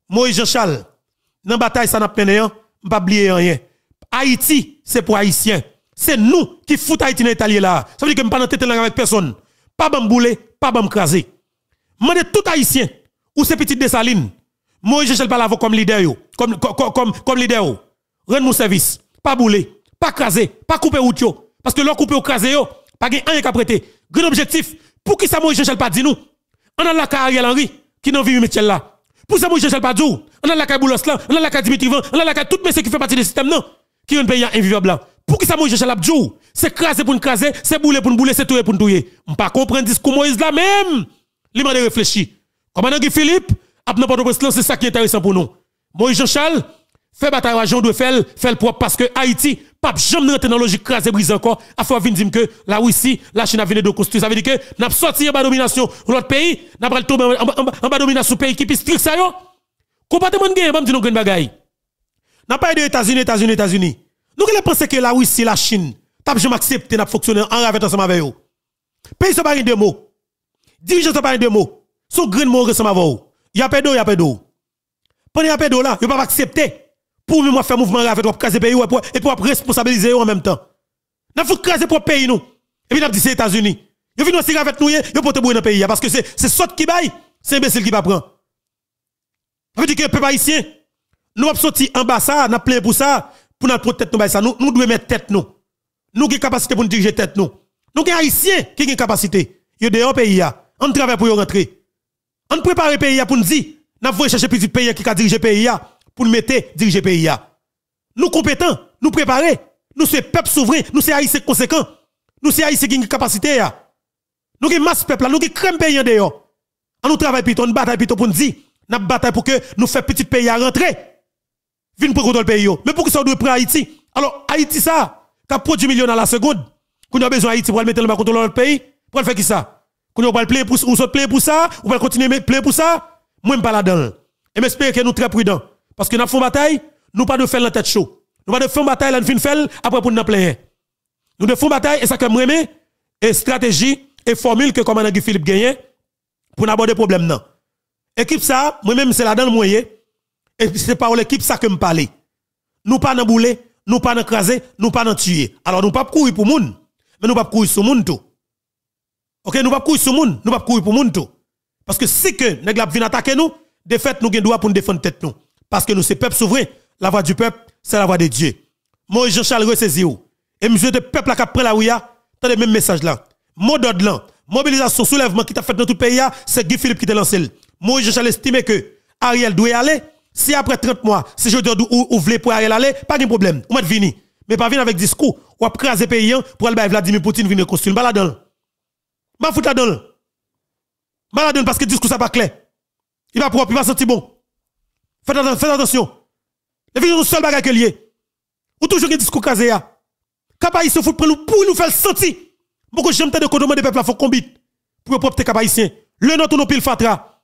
[SPEAKER 1] Moïse Jean-Charles, dans la bataille, ça n'a pas hein pas oublier rien. Haïti, c'est pour Haïtiens. C'est nous qui foutons Haïti dans l'Italie là. Ça veut dire que je ne suis pas dans avec personne. Pas bamboulé, pas Je Mande tout Haïtien, ou ces petites dessalines. Moi, je ne pas comme leader, yo. comme, comme, comme, comme leader. Rends-nous service. Pas boulé, pas crasé, pas couper out yo. Parce que l'on couper ou yo, pas gain rien qu'à prêter. Grand objectif, pour qui ça moi, je ne pas dit nous. On a la carrière Henry, qui n'a vu Michel là. Pour ça, moi, je ne pas On a la caille Boulos là, on a la caille Dimitri on a la caille toutes mes qui fait partie du système, non? Qui est un pays invivable là. Pour qui ça, moi, je ne pas dire. C'est craser pour nous craser, c'est bouler pour nous bouler, c'est tout pour nous tuer. On ne pas comprendre le discours Moïse là même. Il m'a réfléchi. Commandant Guy Philippe, à n'importe quoi, c'est ça qui est intéressant pour nous. Moïse Jean-Charles, fait bataille à Jean de fait le propre parce que Haïti, pas jamais rentrer dans la logique crasé brise encore, afin de venir dire que la Russie, la Chine a venu de construire. Ça veut dire que n'a sorti en bas domination l'autre pays, n'a pas tomber en bas domination pays qui puisse strict ça yo. Comportement gain, pas me dire nos bagaille. N'a pas des États-Unis, États-Unis, États-Unis. Nous qui penser que la Russie, la Chine, t'as jamais accepté n'a fonctionner en avec ensemble avec eux. Pays n'est pas de mots. dirigeant n'est pas de mots. Son grand mot ensemble avec eux. Y a pas d'eau, y a pas d'eau. il y a pas d'eau là, y pas accepter pour nous faire mouvement avec pour craser pays et pour responsabiliser en même temps. Nous faut craser pour pays nous. Et puis nous dit c'est États-Unis. Ils viennent aussi avec nous, ils portent dans le pays parce que c'est c'est saute qui baille, c'est imbécile qui va prendre. Ça veut dire que peuple haïtien nous avons sorti ambassade, nous plein pour ça, pour nous prendre tête nous ça. Nous devons mettre tête nous. Nous avons capacité pour nous diriger tête nous. Nous avons haïtiens qui ont capacité. Ils dehors pays on travaille pour y rentrer. On prépare le pays pour nous dire, nous voulons chercher petit pays qui a dirigé le pays pour nous mettre diriger pays. Nous compétents, nous préparés, nous sommes peuple souverain, nous sommes haïtiens conséquents, nous sommes haïtiens qui ont capacité. Nous sommes masse peuple, nous sommes crème pays dehors. Ah, nous travaillons plutôt, nous bataille plutôt pour nous dire, nous bataille pour que nous fassions petit pays à rentrer. Vin pour contrôler le pays. Mais pour que ça doit prendre Haïti. Alors, Haïti, ça, qui a produit millions à la seconde, qu'on a besoin Haïti pour mettre le contrôle le pays, pour faire qui ça? Qu'on va plaire pour, ou pour ça, ou va continuer à plaire pour ça? Moi, je ne pas là-dedans. Et j'espère que nous très prudents. Parce que nous faisons bataille, nous pas de faire la tête chaud. Nous pas de faire bataille, nous fin faire après pour nous plaire. Nous de bataille et ça que m'aimer et stratégie et formule que commandant Guy Philippe gagne pour aborder problème non. Équipe ça, moi-même c'est la le moyen et c'est par l'équipe ça que me parler. Nous pas dans bouler, nous pas dans craser, nous pas dans tuer. Alors nous pas courir pour monde, mais nous pas courir sur monde tout. OK, nous pas courir sur monde, nous pas courir pour moun tout. Parce que si que nèg la attaquer nous, de nous gain droit pour nous défendre tête nous. Parce que nous c'est peuple souverain. La voix du peuple, c'est la voix de Dieu. Moi, je Charles ressaisi. Et monsieur de peuple qui a pris la ouïa, t'as le même message là. Mot d'ordre là. Mobilisation, soulèvement qui t'a fait dans tout le pays, c'est Guy Philippe qui t'a lancé. Moi, je Charles estime que Ariel doit y aller. Si après 30 mois, si je dois ouvrir pour Ariel aller, pas de problème. On va venir. Mais pas venir avec discours. Ou à craser pays hein, pour aller Vladimir Poutine venir construire. Pas hein. là la Pas Je là-dedans. parce que discours ça pas clair. Il va propre, il va sentir bon. Faites, attention. Les filles, sont seul bagage que lié. Ou toujours des discours casé. Kabaï hein. se fout pour nous, pour nous faire sentir. Beaucoup j'aime tant de condomins de peuple à font combite. Pour propre Kabaïsien. Le nord, tout nos pile fatra.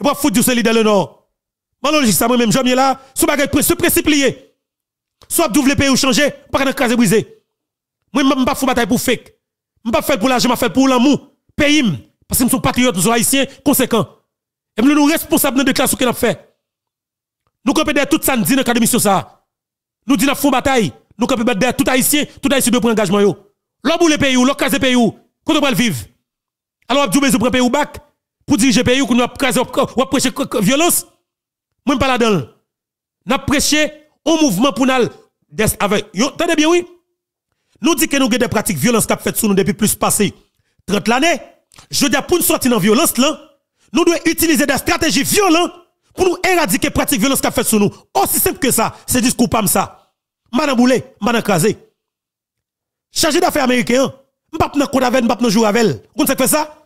[SPEAKER 1] Et pas foutre du solide dans le nord. Mon logique, ça moi-même, j'aime là. Sous bagage, se précipiter, Soit d'ouvrir le pays ou changer, pas a casé brisé. Moi, je ne pas faire bataille pour fake. Je ne pas faire pour l'argent, je faire pour l'amour. Pays, parce que nous sommes patriotes, nous sommes haïtiens, conséquents. Et nous sommes responsables de la classe que nous avons fait. Nous campons derrière tout ça, nous disons dans ça. Nous disons fond bataille. Nous campons tout haïtien, tout haïtien de prendre engagement yo. L'homme le pays ou l'homme le pays ou, va le vivre. Alors, nous besoin prendre pays ou bac pour diriger le pays ou qu'on va prêcher violence. Moi, je pas là-dedans. Nous prêché un mouvement pour nous avec. Tenez bien, oui. Nous disons que nous avons des pratiques violence qui faites sur nous depuis plus passé 30 l'année. Je dis pour nous sortir dans la violence, là, nous devons utiliser des stratégies violentes pour nous éradiquer pratique violence qu'a fait sur nous. Aussi simple que ça, c'est discours comme ça. Madame Boulé, Madame Krasé. Chargé d'affaires américain, m'pap nan kod avec, m'pap nan jour avec. Vous pas ça?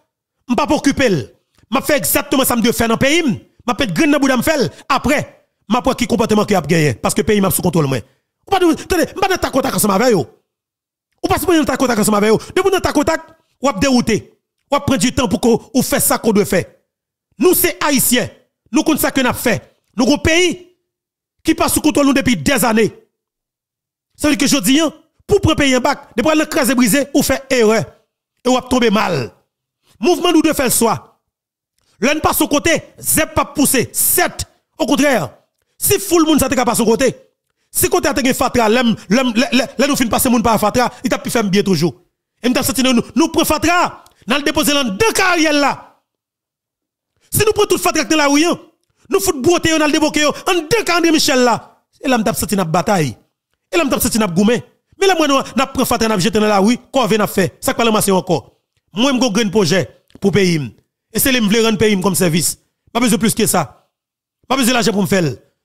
[SPEAKER 1] pas occupé. M'a fait exactement ça m'de faire dans pays. M'a fait grand nan boudam Après, m'a pris qui comportement qui a gagné. Parce que pays m'a sous contrôle moi. Ou pas, tenez, m'a nan ta contact avec yo. Ou pas, de nan ta contact ensemble avec yo. De vous nan contact, ou ap dérouté. Ou ap prendre du temps pour qu'on vous faites ça qu'on doit faire. Nous c'est haïtiens. Nous comptons ça que nous avons fait. Nous avons un pays qui passe sous contrôle depuis des années. cest ce que je dis, hein, pour prépayer un bac, de prendre le crase brisé, ou fait erreur. Et ou tomber mal. Mouvement nous de faire le soi. L'un passe au côté, zep pas poussé. Sept. Au contraire, si tout le monde s'attaque te pas son côté, si côté a fatra, l'em, l'em, nous fin passer monde par fatra, il t'a pu faire bien toujours. Et nous senti nous, nous prenons fatra, nous le déposer dans deux carrières là. Si nous prenons toute fat dans la rue, hein, nous fout boiter on a le débouqué hein. en deux Michel là. Et là m'tap senti n'a bataille. Et là m'tap senti n'a goumé. Mais là moi n'a prend fat n'a jeté dans la rue, qu'on vient n'a fait. Ça pas ramasser encore. Moi m'go grand projet pour pays. Et c'est les m'vle rendre pays comme service. Pas besoin plus que ça. Pas besoin l'argent pour me faire.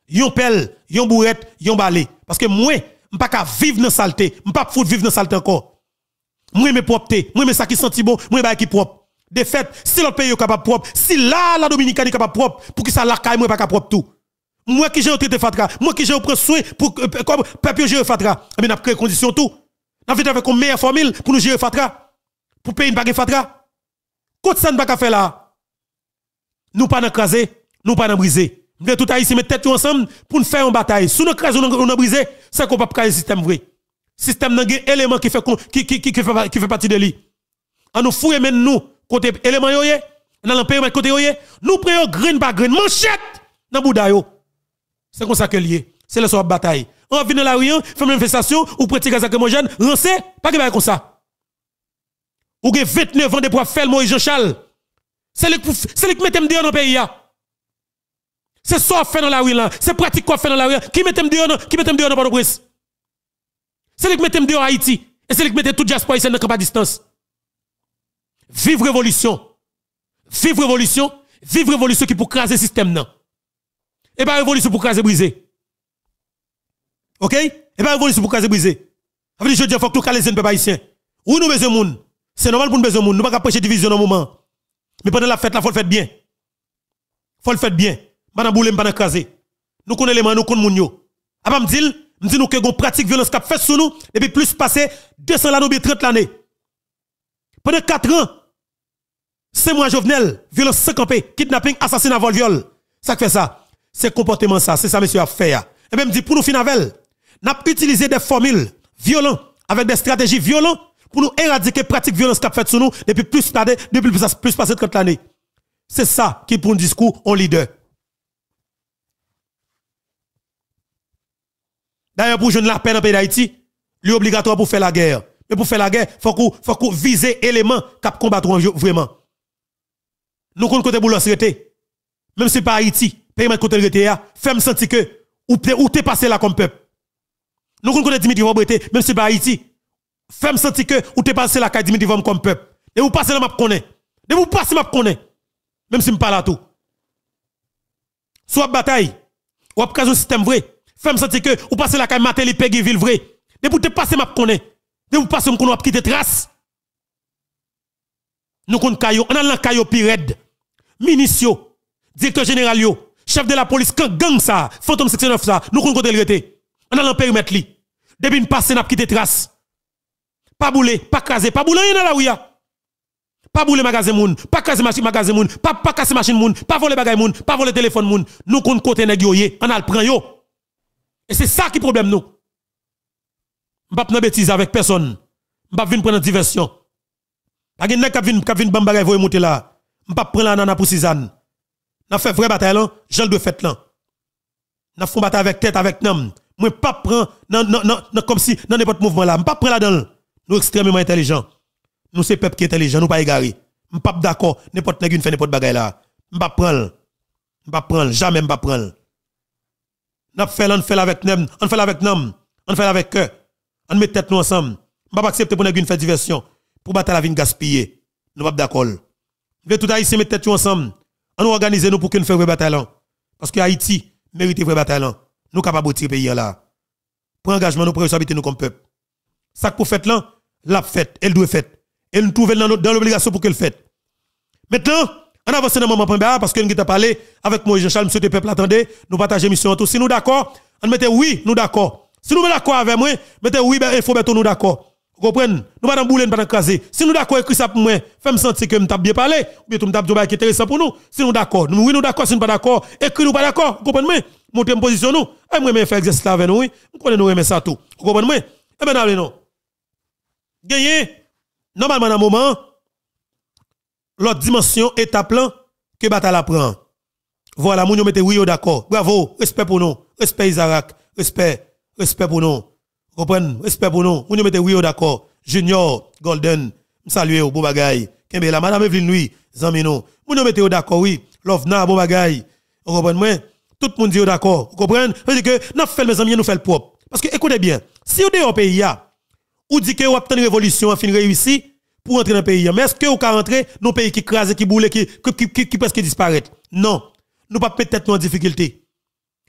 [SPEAKER 1] Yon pelle, yon bourrette, yon balai parce que moi m'pas qu'à vivre dans saleté, m'pas foutre vivre dans saleté encore. Moi mes propre, moi mes ça qui senti bon, moi ba qui propre. De fait, si l'autre pays est capable propre, si là, la Dominicaine est capable propre, pour que ça la caille, moi, pas capable propre tout. Moi qui j'ai traité Fatra, moi qui j'ai pris soin pour euh, comme peuple gérer Fatra, mais pris créé conditions tout. a fait avec une meilleure formule pour nous gérer Fatra. Pour payer une baguette Fatra. Quand ça ne pas faire là. Nous pas écraser, nous pas briser. Nous tout ici mettre tête ensemble pour nous faire une bataille. Si nous craser ou nous briser, c'est qu'on pas créer le système vrai. Système n'a élément qui fait qui qui qui fait partie de lui. On nous fouille même nous côté élément yoye, dans le périmètre côté nous prenons green par green. manchette dans Bouddha C'est comme ça que est, C'est le soir bataille. On vient dans la rue, on fait une manifestation, ou pratique mon on rancé, pas que comme ça. On que 29 ans de pouvoir faire Moïse Jean-Charles. C'est le qui met dehors dans le pays. C'est ça fait dans la rue là, c'est pratique quoi fait dans la rue. Qui mette dehors qui dans le au C'est le qui met dehors Haïti et c'est le qui mette tout diaspora ici dans pas distance. Vive révolution. Vive révolution. Vive révolution qui pour craser le système. Et eh pas ben, révolution pour craser briser. OK? Et eh pas ben, révolution pour craser briser. Après, je dis, il faut que tout calme les haïtiens. Où nous besoin monde. C'est normal pour nous besoin monde. Nous ne pouvons pas prêcher division au moment. Mais pendant la fête, il faut le faire bien. Il faut le faire bien. Madame pas craser. Nous connaissons les mains, nous connaissons les gens. Après, je dit, nous que une pratique violence qui a fait sur nous Et puis, plus passé 200 ans ou 30 l'année. Pendant 4 ans, c'est moi Jovenel, violence 5, kidnapping, assassinat, vol, viol. Ça fait ça. C'est comportement ça, c'est ça monsieur à faire. Et même dit pour nous finir n'a utilisé des formules violentes avec des stratégies violentes pour nous éradiquer pratique violence qu'a fait sur nous depuis plus depuis plus, plus passé de 30 années. C'est ça qui pour un discours en leader. D'ailleurs, pour jeune la peine en pays d'Haïti, lui obligatoire pour faire la guerre. Mais pour faire la guerre, faut qu'on faut qu'on vise éléments qui combattre vraiment. Nous comptons côté boulot traité. Même si pas Haïti, pays de côté traité, fait me sentir que ou ou t'es passé là comme peuple. Nous comptons côté Dimitri Vombrete, même si pas Haïti, fait me sentir que ou t'es passé là comme Dimitri Vom comme peuple. Et vous passez là m'a connaît. Ne vous passez m'a connaît. Même si me parle à tout. Soit bataille, ou après un système vrai. Fait me sentir que ou passez là comme Matéli et Ville vrai. Ne vous t'es passé m'a connaît. Ne vous passez m'a connaît quitter trace. Nous comptons Kayo, on a la Kayo Pired, Minicio, directeur général yo, chef de la police, quand gang ça, fantôme 69 ça, nous comptons côté le On a la périmètre li. Depuis une passe, n'a quitté trace. Pas boulé, pas crasé, pas boule y'en a la ouya. Pas boulé magasin moun, pas crasé machine magasin moun, pas pas casser machine moun, pas voler bagay moun, pas voler téléphone moun. Nous comptons côté nèg yo on a le yo. Et c'est ça qui problème nous. M'pap nan bêtise avec personne. M'pap vinn prendre diversion. Pas de nèg qui vient bambare voyer monter là. Mpa pas la nana pour sizan. N'a fait vrai bataille là, j'en dois fait là. N'a font bataille avec tête avec nam. Moi pas prendre non non non comme si dans n'importe mouvement là, Mpa prend là dans Nous extrêmement intelligents. Nous c'est peuple qui est intelligent, nous pas égaré. Mpa d'accord, n'importe qui une fait n'importe bagarre là. Mpa prend, Mpa prend, jamais mpa prend. N'a fait on fait avec nam, on fait avec nam, on fait avec eux. On met tête nous ensemble. Mpa pas accepter pour qui une fait diversion pour battre la vie gaspiller. Nous pas d'accord. Mais tout Haïtien mettre tête ensemble. On nous organiser nous pour que nous vrai bataille Parce que Haïti mérite vrai bataille Nous capables de pays là. Pour engagement nous habiter nous comme peuple. Ça pour fête là, la fête, elle doit faire. Elle nous trouve dans l'obligation pour qu'elle fête. Maintenant, on avance dans maman moment. parce que nous avons parlé avec moi Jean-Charles, monsieur le peuple attendez, nous partageons mission tout. Si nous d'accord, on mettait oui, nous d'accord. Si nous sommes d'accord avec moi, mettez oui, ben, il faut mettre nous d'accord comprenez Nous pas dans bouler, pas dans craser. Si nous d'accord écrit ça pour moi, fais me sentir que me avons bien parlé, ou bien tout me t'a bah, qui intéressant pour nous. Si nous d'accord, nous oui nous d'accord, si nous pas d'accord, écrit nous pas d'accord, vous comprenez Montez une position nous. Et eh, moi fait faire exercice avec nous, oui. Nous connaissons nous aimer ça tout. Vous comprenez et eh ben allez non. Gagner normalement dans moment l'autre dimension est à plan que bataille la prend. Voilà, nous mettez oui d'accord. Bravo, respect pour nous, respect Isaac, respect, respect pour nous. Comprenez, respect pour nous. Vous nous mettez oui d'accord. Junior, Golden, saluez au beau bagaille. Kembe la madame Evelyn oui, zami nous. Vous nous mettez d'accord oui. Lovna beau bagaille. Vous comprenez Tout le monde dit d'accord. Vous comprenez vous veut dire que nous faisons mes amis, nous faisons propre. Parce que écoutez bien, si vous êtes au pays vous dit que vous avez une révolution de réussi pour entrer dans le pays mais est-ce que vous pouvez rentrer dans un pays qui crase qui boule qui qui, qui, presque disparaît Non. Nous pas peut-être en difficulté.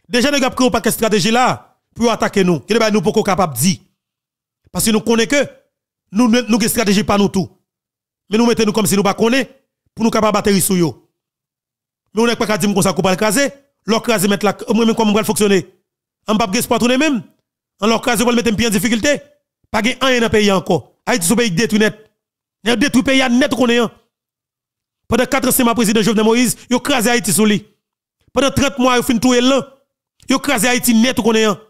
[SPEAKER 1] Déjà nous avons pris un stratégie là pour attaquer nous. Quel est nous pas capable de dire Parce que nous connaissons que nous nous, nous stratégie pas nous tout. Mais nous mettons nous comme si nous pas connaissons pour nous capable battre sur yo. Mais on n'est pas capable dire comme ça qu'on pas craser. Leur craser mettre la moi euh, même comment va fonctionner. On pas espoir tourner même. On leur craser va mettre pied en difficulté. Pas gain rien dans pays encore. Haïti son pays détruit net. Nous détruit pays net qu'on est. Hein. Pendant 4 ans, c'est ma président Jovenel Moïse, il a crasé Haïti sous lui. Pendant 30 mois, il a fait tout l'an. Il a crasé Haïti net qu'on est. Hein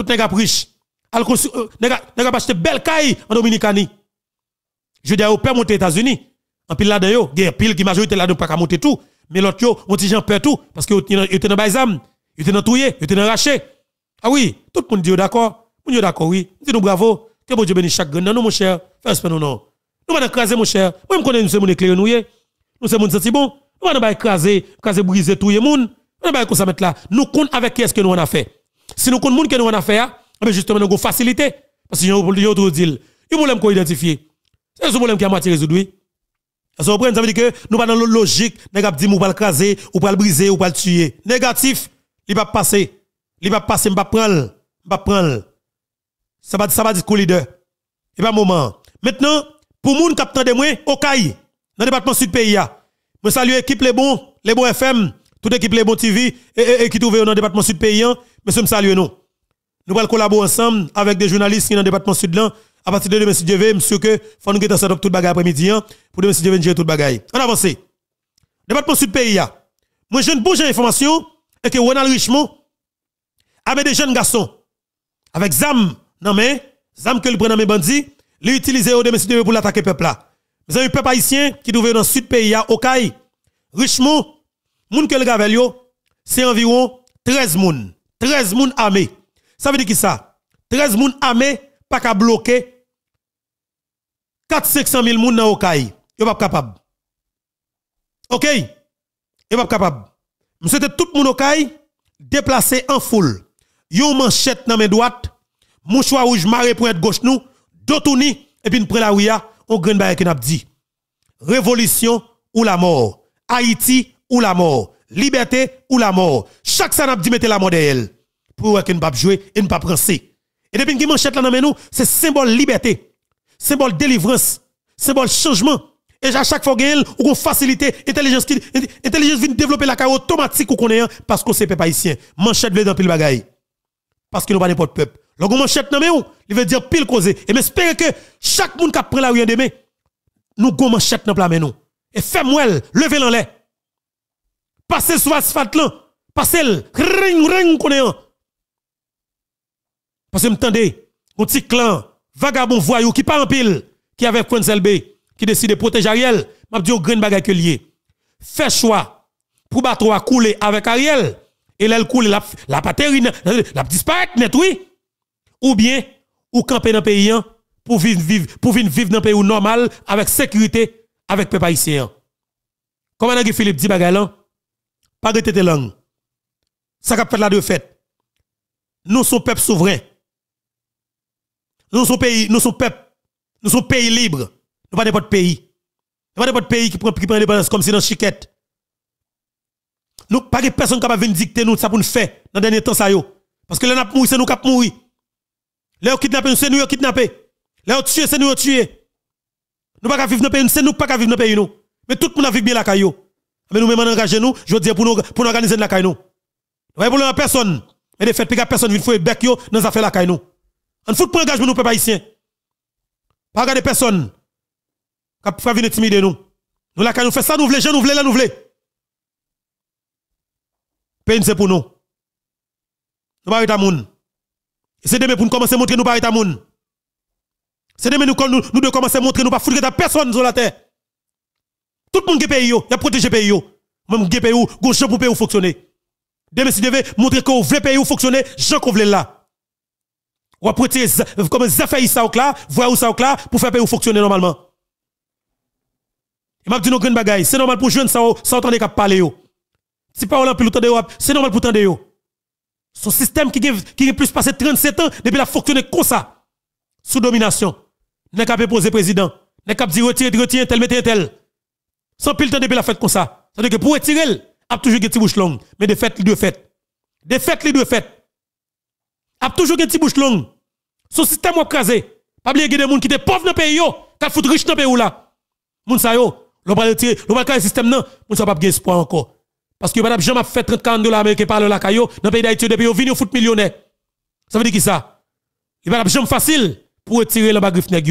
[SPEAKER 1] tout nèg riche. Al pas euh, acheté belle caille en Dominicani. Je dis au père aux États-Unis. En pile là dedans yo, pile qui majorité là dedans pas monter tout, mais l'autre yo, on gens perd tout parce que yo était dans baizam, yo était dans troué, y était dans raché. Ah oui, tout le monde dit oh, d'accord. nous dit oh, d'accord oui. Dis nous bravo. Que bon Dieu bénisse chaque grand nous mon cher. Fais espèce non non. Nous va écraser mon cher. Moi me connais nous sommes éclairés, nous Nous c'est mon senti bon. Nous va écraser, écraser briser tout le monde. Nous allons comme ça mettre là. Nous compte avec qui est-ce que nous on a fait. Si nous connaissons les gens qui ont affaire, eh ben, justement, nous avons facilité. Parce que nous avons dit. nous un problème qu'on identifier C'est ce problème qui a moitié. résoudre. ça veut dire que nous pas dans la logique, nous avons dit nous pas craser, ou pas le briser, ou pas le tuer. Négatif, il va passer. Il va passer, il va prendre. Il va prendre. Ça va ça va dire leader. Et pas moment. Maintenant, pour les gens qui ont des moi au CAI, dans le département sud pays, je salue l'équipe Les Bons, Les Bons FM, toute équipe Les Bon TV et, et, et qui trouve dans le département sud paysan, hein, monsieur me salue nous. Nous allons collaborer ensemble avec des journalistes qui sont dans le département sud là. À partir de demain, si Dieu veut, monsieur que faut nous guetter tout bagage après-midi hein. pour demain si Dieu veut tout bagage. On avance. Département sud Paysan. Moi je ne bouge information et que Ronald Richemont avait des jeunes garçons avec zam non mais zam que le prend dans mes bandits, au demain si Dieu pour l'attaquer peuple là. eu un peuple haïtien qui trouve dans le sud pays Okaï, Richemont moun que le gavel c'est environ 13 moun. 13 moun armé. Ça veut dire qui ça? 13 moun armé, pas qu'à bloquer 4-500 000 moun dans ne Yo pas capable. Ok? sont pas capable. Monsieur tout monde moun pays déplacé en foule. Yo manchette dans mes droite, mouchoir rouge maré pour être gauche nous, et puis nous la ouïa, on gagne baye dit. Révolution ou la mort. Haïti ou la mort. Liberté ou la mort. Chaque sa n'a dit la mort elle. Pour que ne pas jouer et ne pas prendre Et depuis que manchette là dans nous, c'est symbole liberté, symbole délivrance, symbole changement. Et à chaque fois qu'on ou on facilité intelligence qui intelligence vient développer la carrière automatique ou qu'on est parce qu'on c'est peuple haïtien. Manchette veut dans pile bagaille. Parce que nous pas n'importe peuple. Lorsqu'on manchette nan nous, il veut dire pile causer et j'espère que chaque monde qui prend la rue demain nous go manchette dans nous. Et fais-moi lever l'enlève. Passez sur l'asphalte là, passez le ring ring connaît. Parce que m'tendez, un petit clan vagabond voyou qui pas en pile qui avec Quenzel B qui décide de protéger Ariel, m'a dit au oh, green bagay que lié. fais choix pour battre, à couler avec Ariel et là elle coule la la paterine la disparaître net oui ou bien ou camper dans pays hein, pour vivre vivre pour vivre vivre dans pays normal avec sécurité avec peuple haïtien. Comment Philippe dit bagaille là pas de tes langue Ça qu'a fait la de fait. Nous sommes peuple souverain. Nous sommes pays, nous sommes peuple. Nous sommes pays libre. Nous pas n'importe pays. Nous pas n'importe pays qui prend qui prend l'indépendance comme si dans chiquette. Nous pas de personne capable venir dicter nous ça pour nous fait. dans dernier temps ça yo. Parce que là n'a mourir, c'est nous gens mourir. Là kidnappé c'est nous qui kidnappé. Là tué c'est nous tuer Nous pas vivre dans pays, c'est nous pas vivre dans pays nous. Mais tout le monde a vécu bien la caillou. Mais nous même engagé nous, je dis pour nous pour nous organiser la caille nous. pas pour la personne. Et de fait à personne vite faut bec yo dans affaire la caillou. nous. On fout pas engagement nous peuple haïtien. Pas regarder personne. Cap pas venir intimider nous. Nous la fait ça nous voulons, nous voulons, nous voulons. Peine c'est pour nous. Nous pas moun. c'est demain pour nous commencer à montrer nous pas moun. C'est demain nous nous, nous de commencer à montrer nous pas foutre personne sur la terre. Tout le monde qui paye, il a protégé pays. Même qui paye, il pour payer fonctionner. Demain, si vous devez montrer que vous voulez payer fonctionner, je qu'on voulez là. Ou après, comme ça fait ça ou voir où ça ou là, pour faire payer fonctionner normalement. Il m'a dit non, grande bagaille. c'est normal pour jeunes ça, ça entendre qu'à parler. Si pas on des de c'est normal pour tendre. Son système qui qui plus passé 37 ans depuis la fonctionné comme ça sous domination. N'a qu'à poser président, n'a qu'à dire retiens, retiens, tel mettez tel. Sans pile temps depuis la fête comme ça. Ça veut dire que pour retirer, il a toujours une petite bouche longue. Mais de fait, les deux fêtes. De fait, il deux fêtes. Il a toujours une petite bouche longue. Son système est crasé. Pas oublier des gens qui sont pauvres dans le pays, qui sont riche dans le pays. où là. qui yo. l'on va retirer, l'on va le système, non, mon ne pas gagner espoir encore. Parce que madame jamais fait 30 40 dollars américains par le lacayo dans le pays d'Haïti depuis au vini au foot millionnaire. Ça veut dire qui ça Il va jamais facile pour retirer le bagriff nèg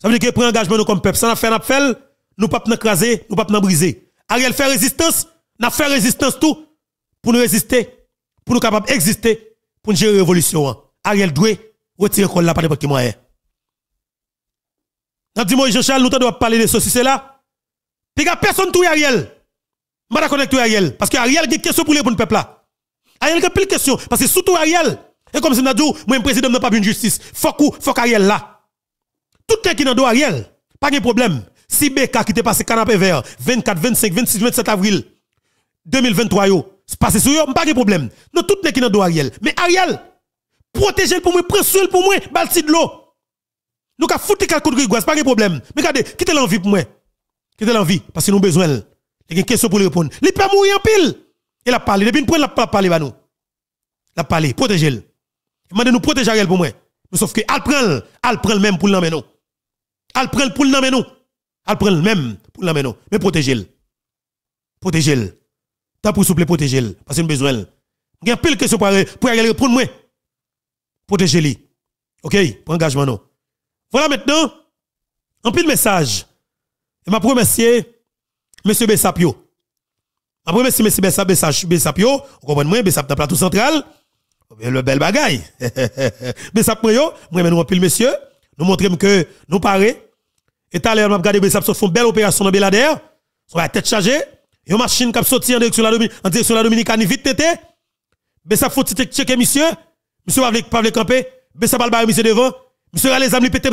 [SPEAKER 1] Ça veut dire que prend engagement nous comme peuple, ça n'a fait n'a nous pas nous craser, nous pas nous briser. Ariel fait résistance, n'a fait résistance tout pour nous résister, pour nous capables d'exister, pour nous gérer la révolution. Hein. Ariel doit retirer col la pas n'importe qui moyen. Hein. N'a dit moi Jean-Charles, nous doit parler de c'est là. a personne tout Ariel. M'a pas Ariel parce que Ariel a des questions pour les peuple là. Ariel a plus de questions parce que surtout Ariel et comme si nous dit, moi, président n'a pas une justice. Faut faut Ariel là. Tout le monde qui n'a pas Ariel, pas de problème. Si BK qui était passé canapé vert 24, 25, 26, 27 avril 2023, yo, c'est passé sur yo, pas de problème. Nous tous nous qui dans Ariel. Mais Ariel, protégez-le pour moi, prenez le pour moi, balti de l'eau. Nous avons foutu quelques coups de C'est pas de problème. Mais regardez, quittez l'envie pour moi. Quittez l'envie, parce que nous avons besoin. Il y a une question pour lui répondre. Il peut mourir en pile. Il a parlé. Depuis une point, il a parlé à nous. Il a parlé. Protégez-le. Il m'a dit nous protéger Ariel pour moi. sauf que, elle prend, elle prend même pour l'emmener nous. Elle prend pour l'emmener nous. Elle prend le même pour l'amener, mais protégez-le. Protégez-le. T'as pour souple, protégez-le. Parce que besoin. Il y a pile question pour aller répondre moi. Protégez-le. OK, pour engagement non. Voilà maintenant un pile message. Et m'a remercier monsieur Bessapio. M'a remercier monsieur Bessapio, Bessapio, vous comprenez moi, Bessap dans plateau central. Le bel bagaille. Bessap moi yo, moi un pile monsieur, nous montrons que nous parlons... Et tout à l'heure, on a regardé font belle opération dans Belader. Sur la tête chargée. Une machine qui a sorti en direction de la, Dominique, en direction de la Dominicanie, vite tête. Bessap, faut checker, monsieur. Monsieur va pas le camper. ça va le monsieur devant. Monsieur, les amis, pété,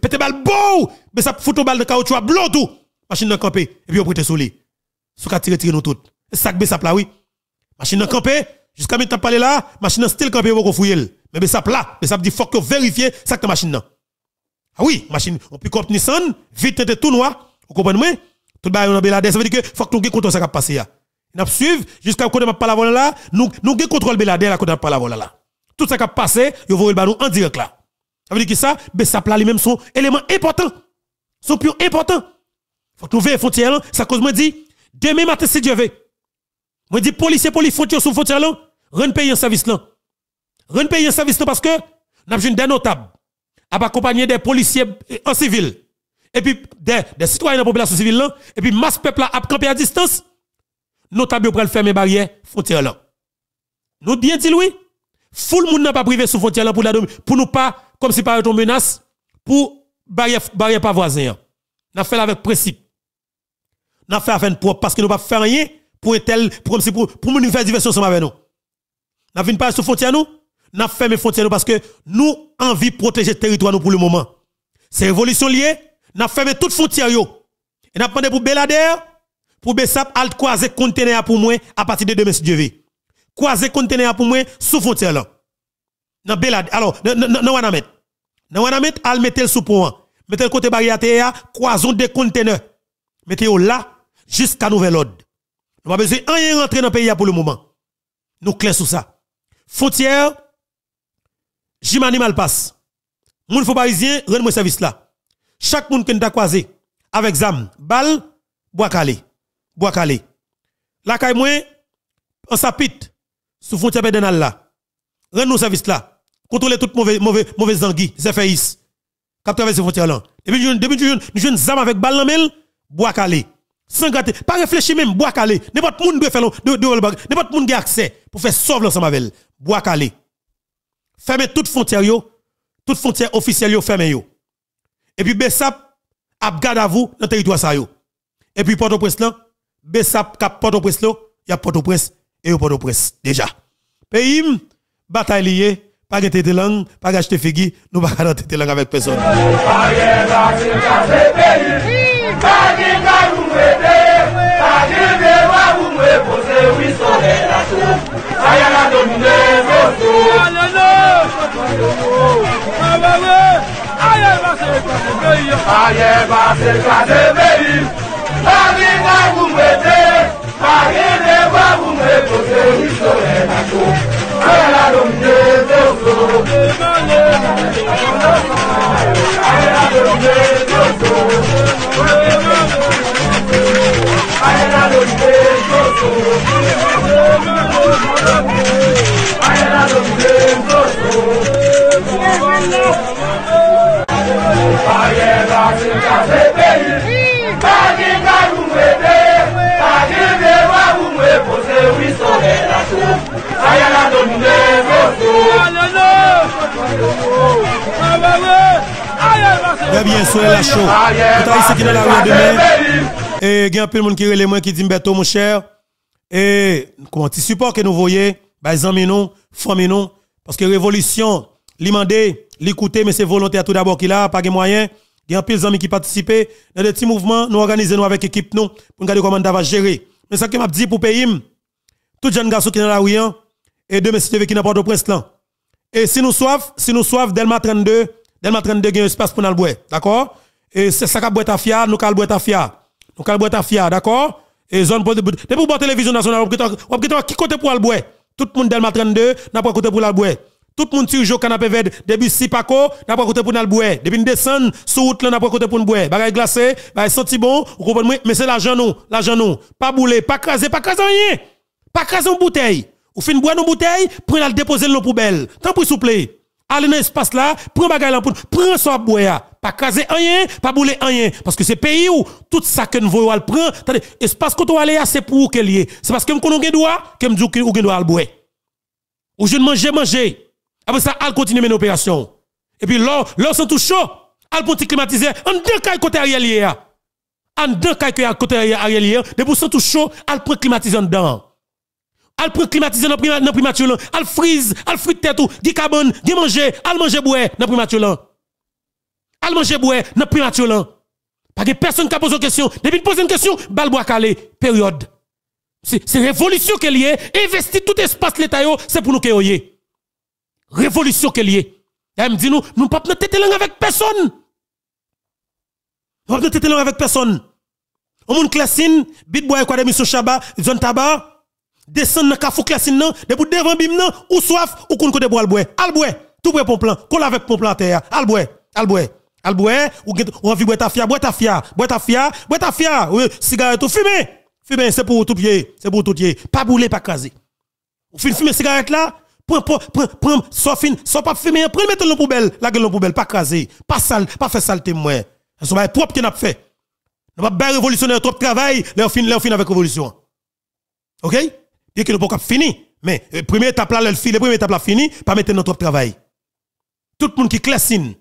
[SPEAKER 1] pété, balle, bon! ça fout balle de caoutchouc, à blanc tout. Machine dans camper. Et puis, on prête soleil. Sous qu'à tirer, tirer nous toutes. Sac Bessap là, oui. Machine dans camper. Jusqu'à maintenant, parler là. Machine de style camper, vous fouiller. Mais ça plat. Mais ça dit, faut que vérifier ça que machine là. Ah oui, machine, on peut up Nissan, vite de tout noir. Vous comprenez Tout le monde est ça veut dire que faut que nous contrôle ce qui passé là. Nous suivi jusqu'à ce que ne pas la là, nous nous contrôle belade, la qu'on de pas la là. Tout ça qui passé, vous voyez le nous en direct là. Ça veut dire que ça, ben, ça plaît lui-même sont éléments importants. Sont plus importants. Faut trouver frontière là, ça cause moi dit demain matin si Dieu veut. Moi dis, policier police frontière sous frontière là, Ren payer un service là. Ren payer un service là parce que n'a une des notable accompagner des policiers euh, en civil, et puis des, citoyens de la population civile, là, et puis masse peuple à campé à distance, notamment pour fermer barrières frontières là. Nous bien dit oui, foule monde n'a pas privé sous frontières là pour nous pas comme si pas une menace pour barrière barrière pas voisin. N'a fait avec principe. N'a fait avec propre parce que nous pas faire rien pour tel pour pour nous faire diversion avec nous. N'a pas sous frontières. nous n'a fermé frontière parce que nous envie protéger territoire nous pour le moment. C'est révolution liée, n'a fermé toute frontière Et n'a prenons pour Belader, pour Bessap, alt croiser conteneur pour moi à partir de demain si Dieu veut. Croiser conteneur pour moi sous frontière là. Nan Belader, alors non on Dans met al mettre sous point. Mettez le côté barrière croisons des conteneurs. Mettez-le là jusqu'à nouvel ordre. Nous pas besoin rien rentrer dans le pays pour le moment. Nous clés sur ça. Frontière manimal passe. moun fou parisien, renne moi service là. Chaque moun qui t'a croisé avec zam, balle, bois calé, bois calé. La caille moins en sapite sous frontière de là. Rende-nous service là. Contrôlez toutes mauvais mauvais mauvais zangui, zéféis, qui traverse frontière là. début du début nous jeune zam avec balle en bois calé. Sans gratter, pas réfléchir même, bois calé. N'importe moun doit faire de de n'importe moun qui accès pour faire sauver l'ensemble avec bois calé fermez toutes frontières yo, toutes frontières officielles yo fermer yo. Et puis Bessap a à vous dans le territoire ça yo. Et puis Port-au-Prince là, Bessap cap Port-au-Prince là, il y a Port-au-Prince et Port-au-Prince déjà. Pays bataille liée pas de langue, pas de figu nous pas de langue avec personne.
[SPEAKER 2] Panie ma serkadę
[SPEAKER 1] Très bien, soyez la chaud. Tout à qui dans la rue demain. Et il y a un peu de monde qui relève moi qui dit Mbeto, mon cher. Et comment tu support que nous voyons, bah, les amis nous, femmes, nous. Parce que révolution, l'imander, l'écouter, mais c'est volontaire tout d'abord qu'il a, pas de moyens. Il y a un peu amis qui participent dans des petits mouvements. Nous organisons nous avec l'équipe nous pour regarder comment on va gérer. Mais ça que m'a dit pour payer, tout jeune garçon qui est dans la rue, hein, et demain si tu veux qui n'a pas de prince là. Et si nous soif, si nous soif, Delma 32, Delma 32 gagne espace pour nous d'accord Et c'est ça qu'a boué tafia, nous qu'a boire ta Nous qu'a boire ta d'accord Et zone pour Dès pour télévision nationale, on peut qui côté pour le Tout le monde Delma 32 n'a pas côté pour le Tout le monde sur le canapé vert, depuis Sipaco, n'a pas côté pour nous Depuis nous descend sur route n'a pas côté pour nous boire. Bagay glacé, bagay senti bon, vous comprenez Mais c'est l'argent nous, l'argent nous. Pas bouler, pas craser, pas crasé. rien. Pas crasé en bouteille. Ou fin boire une bouteille, pour la déposer dans la poubelle. Tant pis s'il vous plaît. Allez dans l'espace là, prends bagaille en poudre, prends ça boya. Ah. Pas caser rien, pas bouler rien. Parce que c'est pays où tout ça que nous voyons prend. Attendez, espace que tu aller ah, c'est pour qu'elle y est. C'est parce que nous connaissons droit que nous disons que nous doit boire. Ou je ne mange, manger. Après ça, elle continue mes opérations. Et puis là, là, sont tout chaud. Elle pour climatiser. En deux cas, côté arrière, En deux cas, côté Ariel ah. hein. pour Depuis tout chaud, elle prend climatiser en dedans al prend climatiser dans dans primature Elle al frise, al frite tête tout, gi carbone, elle manger, al manger boire dans primature Elle Al manger boire dans primature Parce que personne qui pose une question. Depuis poser une question, balle bois calé, période. C'est révolution qu'elle y est. Investir tout espace l'État, c'est pour nous qu'il y est. Révolution qu'elle y est. Elle me dit nous, nous ne pouvons pas nous langue avec personne. Nous ne pouvons pas nous têter avec personne. On monte classine, bit boy quoi de chaba, zone tabac descend dans cafou classine nan, debout devant bim nan, ou soif, ou koun kote boal Alboué, Al tout boué pour plan, qu'on avec pour plan terre. Al Alboué, al ou, ou envie boué ta fia, boué ta fia, boué ta fia, boué ta fia, cigarette ou fumé. Fumé, c'est pour tout pied, c'est pour tout pied. Pas bouler, pas craser. Ou fin fumer cigarette là, prends, prends, prends, soit fin, soit pas fumé prends, mettez dans poubelle, la gueule dans poubelle, pas craser, pas sale, pas faire sale témoin. C'est un bah, propre qui n'a pas fait. N'a bah, pas bah, révolutionnaire trop notre travail, leur fin, leur fin avec révolution. OK? Bien que nous pas fini, mais la euh, première étape là, le fil, la première étape là fini, pas mettre notre travail. Tout le monde qui classine,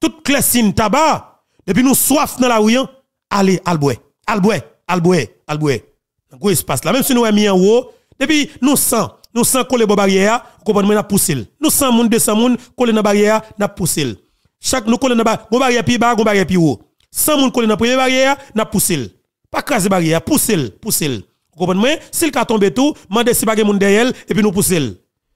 [SPEAKER 1] tout classine tabac, depuis nous soif dans la rue, hein. allez, alboué, alboué, alboué, alboué. Un gros espace là, même si nous avons mis en haut, depuis nous sent, nous sent coller les barrières nous comprenez, nous poussé. Nous sent moun, 200 moun, coller les barrières nous poussé. Chaque nous coller les barrières puis bas, barrière puis haut. sans moun coller dans première barrière, nous poussé. Pas craser barrière, poussé, poussé. Si le S'il tombe tombé tout, demandez si pas de derrière et puis nous pousser.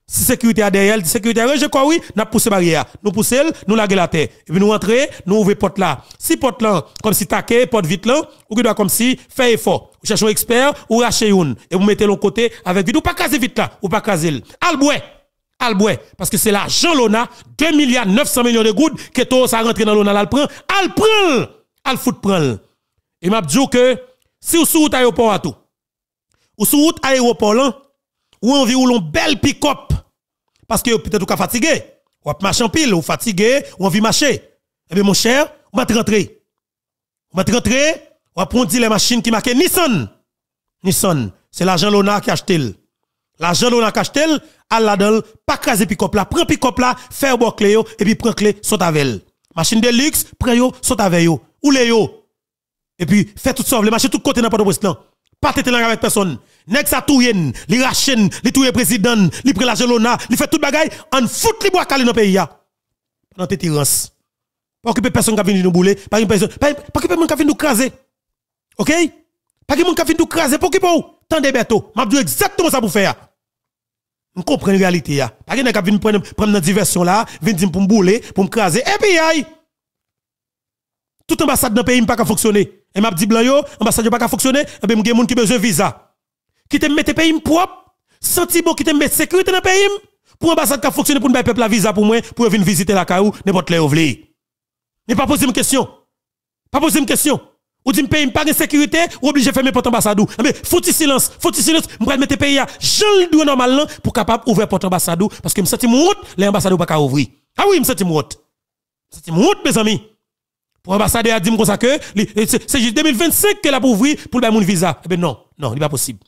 [SPEAKER 1] Si sécurité a derrière, sécurité a rejeté quoi oui, n'a poussé barrière. Nous pousser, nous laguer la terre. Et puis nous entrer, nous ouvrir porte là. Si porte là comme si taquet, porte vite là ou qui doit comme si faire effort. Vous cherchez un expert ou rachetez une et vous mettez l'autre côté avec vite ou pas caser vite là ou pas caser. Alboué Alboué, parce que c'est l'argent l'ONA, 2 milliards 900 millions de gouttes que tout ça rentre dans l'ONA, a prend, al prend, al fout prend. Et m'a dit que si vous sous à tout, ou sur route aéroport là, ou où l'on belle pick-up, parce que peut-être ou fatigué, ou ap en pile, ou fatigué, ou envie marcher. Eh bien, mon cher, on va te rentrer. On va te rentrer, on va prendre les machines qui marquent Nissan. Nissan, c'est l'agent Lona qui acheté le. L'agent Lona qui acheté le, à la donne, pas craser pick-up là, prends pick-up là, faire bon clé et puis prends clé, saute avec Machine de luxe, prends yo, saute avec yo. Ou les yo. Et puis, fais tout ça, Le machines tout côté n'importe où pas tête avec personne. Nèg sa touyen, li rachen, li touye président, li pre la gelona, li fait tout bagay, en fout li bois kalé dans pays ya. Dans tirans. Pas occuper personne qui vient nous bouler, pas une personne, pas occupé personne qui vient nous craser. OK Pas qui mon qui vient nous craser, pas occupé tant de bêto, oh. m'a dit exactement ça pour faire. On comprend la réalité ya. Pas qui nèg qui vient prendre prendre diversion là, vient dire pour me bouler, pour me craser et puis aïe. Toute ambassade dans pays pas fonctionner. Et m'a dit blanc yo, ambassade pas fonctionner, et eh ben gen moun qui besoin visa. Qui te mette pays propre, senti bon qui te mette sécurité dans pays pour ambassade qui fonctionner pour le peuple la visa pour moi pour venir visiter la caillou n'importe là vle. Ne pas poser une question. Pas poser une question. Ou dit pays pas de sécurité, ou obligé fermer porte ambassade. Mais eh ben, faut silence, faut silence, m'pral mettre pays à le doit normal pour capable ouvrir porte ambassade parce que me senti l'ambassade route, l'ambassade pas ouvrir. Ah oui, me senti mon Me senti mes amis. Pour l'ambassadeur dit comme ça que c'est juste 2025 qu'elle a pour ouvrir pour le monde visa. Eh bien non, non, il n'est pas possible.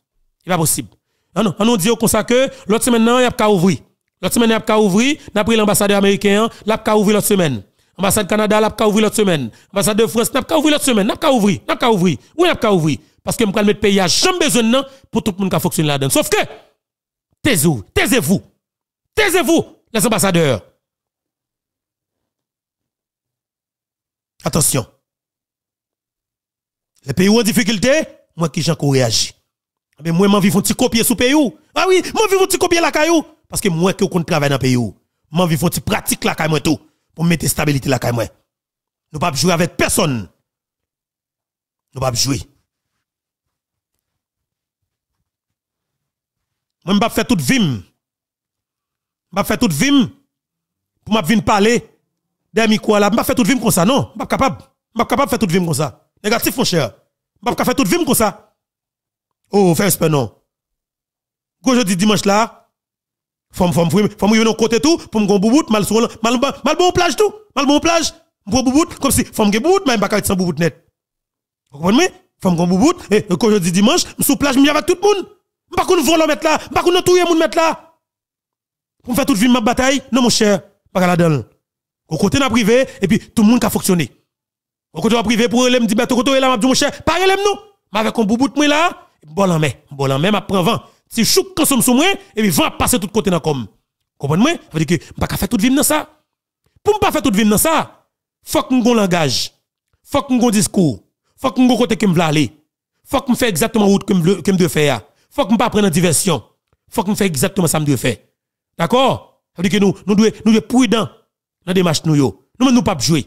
[SPEAKER 1] Il n'est pas possible. Ah non, ah non, on dit comme ça que l'autre semaine, il n'y a pas ouvrir. L'autre semaine, il n'y a pas ouvrir. On a pris l'ambassadeur américain, il n'y a pas ouvrir l'autre semaine. Ambassade Canada, a pas ouvrir l'autre semaine. Ambassade de France, a pas ouvrir l'autre semaine. N'a pas ouvrir, n'a pas ouvrir. Oui, a pas ouvrir. Parce que je le pays à jamais besoin pour tout le monde qui fonctionne là-dedans. Sauf que, taisez-vous, taisez-vous, taisez-vous, les ambassadeurs. Attention. Les pays où en difficulté, moi qui j'en réagis. Mais eh moi, m'en vivre copier sous pays où. Ah oui, m'en vivons copier la caillou. Parce que moi, qui compte travailler dans pays où. M'en vivre pratiquer pratique la caillou tout. Pour mettre stabilité la caillou. Nous pas jouer avec personne. Nous pas jouer. Moi, je vais faire toute vim. Je vais faire toute vim pour venir parler des quoi là, je ne pas faire toute vie comme ça, non. Je ne suis pas capable. Je ne capable de faire toute vie comme ça. Négatif, mon cher. Je ne pas faire toute vie comme ça. Oh, fais espère, non. Quand je dis dimanche là, femme côté tout, pour me boubout, mal mal mal bon plage tout, mal bon plage, comme si, je pas sans boubout net. Vous comprenez? quand je dis dimanche, me plage, avec tout le monde. Je ne vais pas mettre là, je ne pas tout le monde mettre là. Pour faire toute vie ma bataille, non mon cher, au côté dans privé et puis tout le monde qui a fonctionné. Au côté dans privé pour me dit ben tout côté là m'a dit mon cher, parlez relem nous. Mais avec un bout de moi là, bon en main, bon en main m'a prend vent. Si chouk quand somme sous moi et puis vent passer tout côté dans comme. Comprenez-moi Ça veut dire que pas faire toute vie dans ça. Pour pas faire toute vie dans ça, faut que mon langage, faut que mon discours, faut que mon côté que me aller. Faut que me fait exactement route que me faire. Faut que me pas prendre diversion. Faut que me fait exactement ça me faire. D'accord Ça veut dire que nous nous devons nous prudents dans des matchs nous yo. Nous nous pas jouer.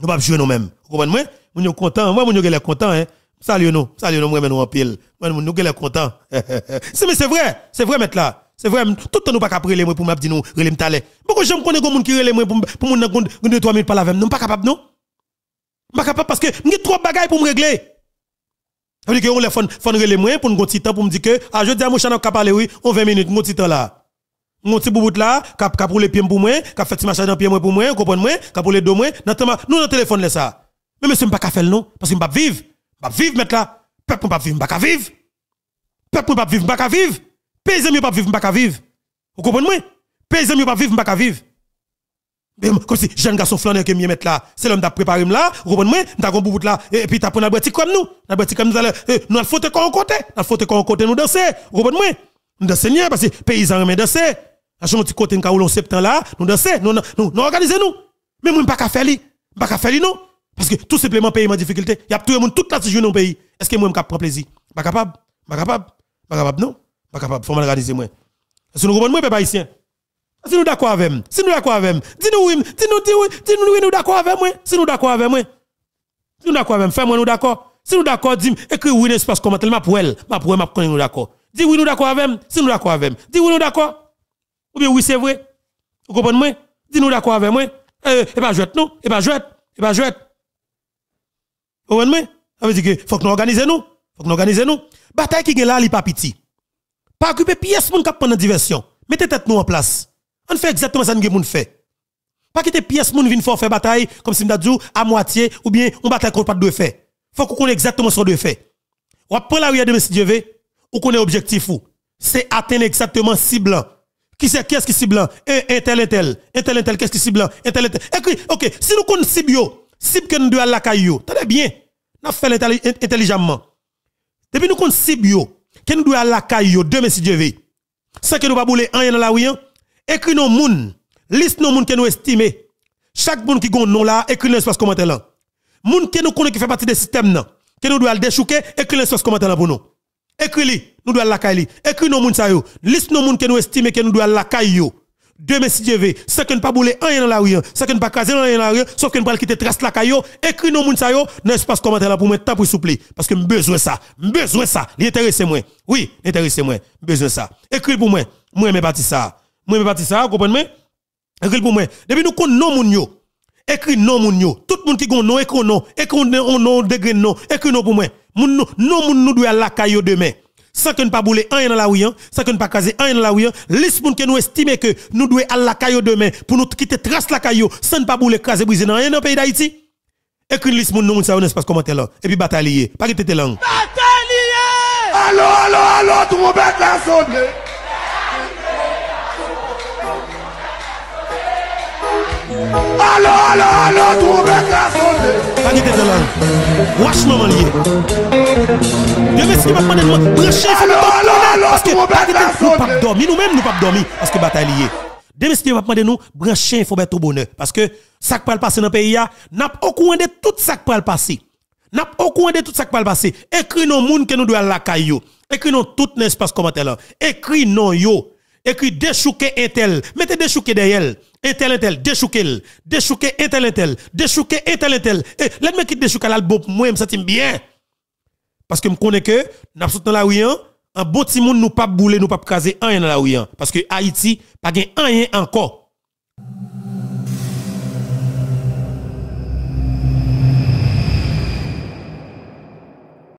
[SPEAKER 1] Nous pas jouer nous-mêmes. Vous comprenez moi Nous sommes content, Moi nous sommes contents hein. Salut nous, salut nous, nous en pile. Moi nous sommes contents. C'est mais c'est vrai, c'est vrai mettre là. C'est vrai, tout le temps nous pas capable les moi pour m'a dire nous relem talé. Pourquoi j'aime connaît comme monde qui relem moi pour pour mon 2 3 minutes pas la même. Nous pas capable non. Pas capable parce que j'ai trop bagaille pour me régler. Ça veut dire on les fon moi pour un petit temps pour me dire que ah je dis à mon chan capable oui, on 20 minutes, mon petit temps là mon petit boubout là cap cap les pieds pour moi cap fait machin dans pied pour moi comprendre moi cap les dos moi dans nous dans téléphone là ça mais monsieur m'pas faire non parce que m'pas vivre m'pas vivre mettre là peuple m'pas vivre m'pas vivre peuple m'pas vivre m'pas vivre paysan pas vivre m'pas vivre vous comprenez moi paysan pas vivre m'pas vivre Mais comme si jeune garçon flaner que m'y mettre là c'est l'homme t'a préparé là vous comprenez moi t'a gon boubout là et puis t'a prendre la comme nous la boutique comme nous euh, nous le faute qu'on côté la faute qu'on côté nous danser vous comprenez moi nous danser parce que paysan remet danser la chambre du côté, nous avons septembre là, nous dansons, nous, nous, nous organisons nous. Mais moi, ne pas faire li. pas faire li non. Parce que tout simplement, pays en difficulté. Il y a tout le monde, toute la situation dans au pays. Est-ce que moi, je prends plaisir? Pas capable. Pas capable. Pas capable, non. Pas capable. Faut m'organiser moi. Est-ce que nous comprenons, les haïtien? Si nous d'accord avec moi, si nous d'accord avec moi, dis-nous oui, dis-nous dis oui, dis-nous oui, nous d'accord avec moi, si nous d'accord avec moi. Si nous d'accord avec moi, fais-moi nous d'accord. Si nous d'accord, dis écris oui, n'est-ce pas, comment elle m'a pour elle, m'a pour elle, m'a pour nous d'accord. Dis oui, nous d'accord avec moi, si nous d'accord avec moi, dis oui, nous d'accord. Ou bien oui, c'est vrai. Vous comprenez moi Dis-nous d'accord avec moi. Eh, et pas être, non Et pas jouet, et pas être Vous comprenez moi Ça veut dire que faut que nous organisons nous. Faut que nous organisons nous. Bataille qui est là, elle n'est pas petit. Pas occuper pièce pour nous pendant diversion. Mettez tête nous en place. On fait exactement ça que nous fait. Pas quitter pièce monde une fort faire bataille comme si dit à moitié ou bien on bataille contre pas de faire. Faut qu'on connaisse exactement ce qu'on doit faire. On prend la rue de M. Dieu ou qu'on est objectif ou c'est atteindre exactement cible qui c'est qu'est-ce qui cible Et tel et tel. Et tel et tel, qu'est-ce qui cible Et tel et tel. ok, si nous connaissons cible, cible que nous devons la caillou, tenez bien, nous fait intelligemment. Depuis nous connaissons cible, que nous devons la caillou, demain si Dieu veut. Sans que nous ne bouler rien dans la rien hein. écris nos moun, liste nos moun que nous estimons. Chaque moun qui gon non là, écris dans l'espace commentaire là. Moun que nous connaissons qui fait partie des systèmes que nous devons déchouquer, écris dans l'espace commentaire là pour nous écris li, nous devons la caille. Écris nos moun sa yo. Liste nos moun que nous estimons que nous devons la caille yo. Demain si Dieu veut, que ne pas bouler rien dans la rue, c'est hein, que ne pas caser rien dans la rue, sauf que ne pas quitter trace la caille Écris nos moun sa yo dans espace commentaire là pour mettre temps pour soupler parce que me besoin ça, me besoin ça, l'intéresse moi. Oui, l'intéresse moi, besoin ça. Écris pour moi, moi me parti ça. Moi me parti ça, comprenez-moi Écris pour moi. Depuis nous connons nos moun yo. Écris nos moun yo. Tout monde qui gon nom, écris non, écris non, non degré non, écris non pour moi. Nous nous, non moun nous à la caillou demain. Sans que nous pas bouler un dans la un sans que nous pas caser un dans la rue les moun que nous estimons que nous devons aller la caillou demain pour nous quitter trace la caillou sans ne pas bouler caser brisé dans un dans pays d'Haïti. Écris les nous nous moun nous, nous pas nous, là et puis nous, Pas nous, tes langues.
[SPEAKER 2] nous, Allô allô allô nous, la sonne.
[SPEAKER 1] allô allô, allo, tu me casse Pani de Delan Wash no man ye Yo me skipa panen man Breche, fè mè bap panen Allo, allo, allo, tu me casse nous pap domi, nou mèm nou pap domi Aske batay si tu vas demander nous, branchez, il faut mettre au bonheur. Parce que ça qui va passer dans pays pays, n'a pas au courant de tout ça qui va passer. N'a pas au courant de tout ça qui va passer. Écris nos monde que nous devons la caillou. Écris nous tout l'espace commentaire. Écris nous yo écrit déchouqué tel, Mettez déchouqué derrière. Intel intel, déchouqué, déchouqué intel intel, déchouqué intel tel. Et les moi qui à l'album, moi, je me sens bien. Parce que je connais que, nous sommes dans la rue, hein. un beau petit monde nous pas bouler, nous pas caser un dans la rue. Hein. Parce que Haïti, pas gain un hein, encore.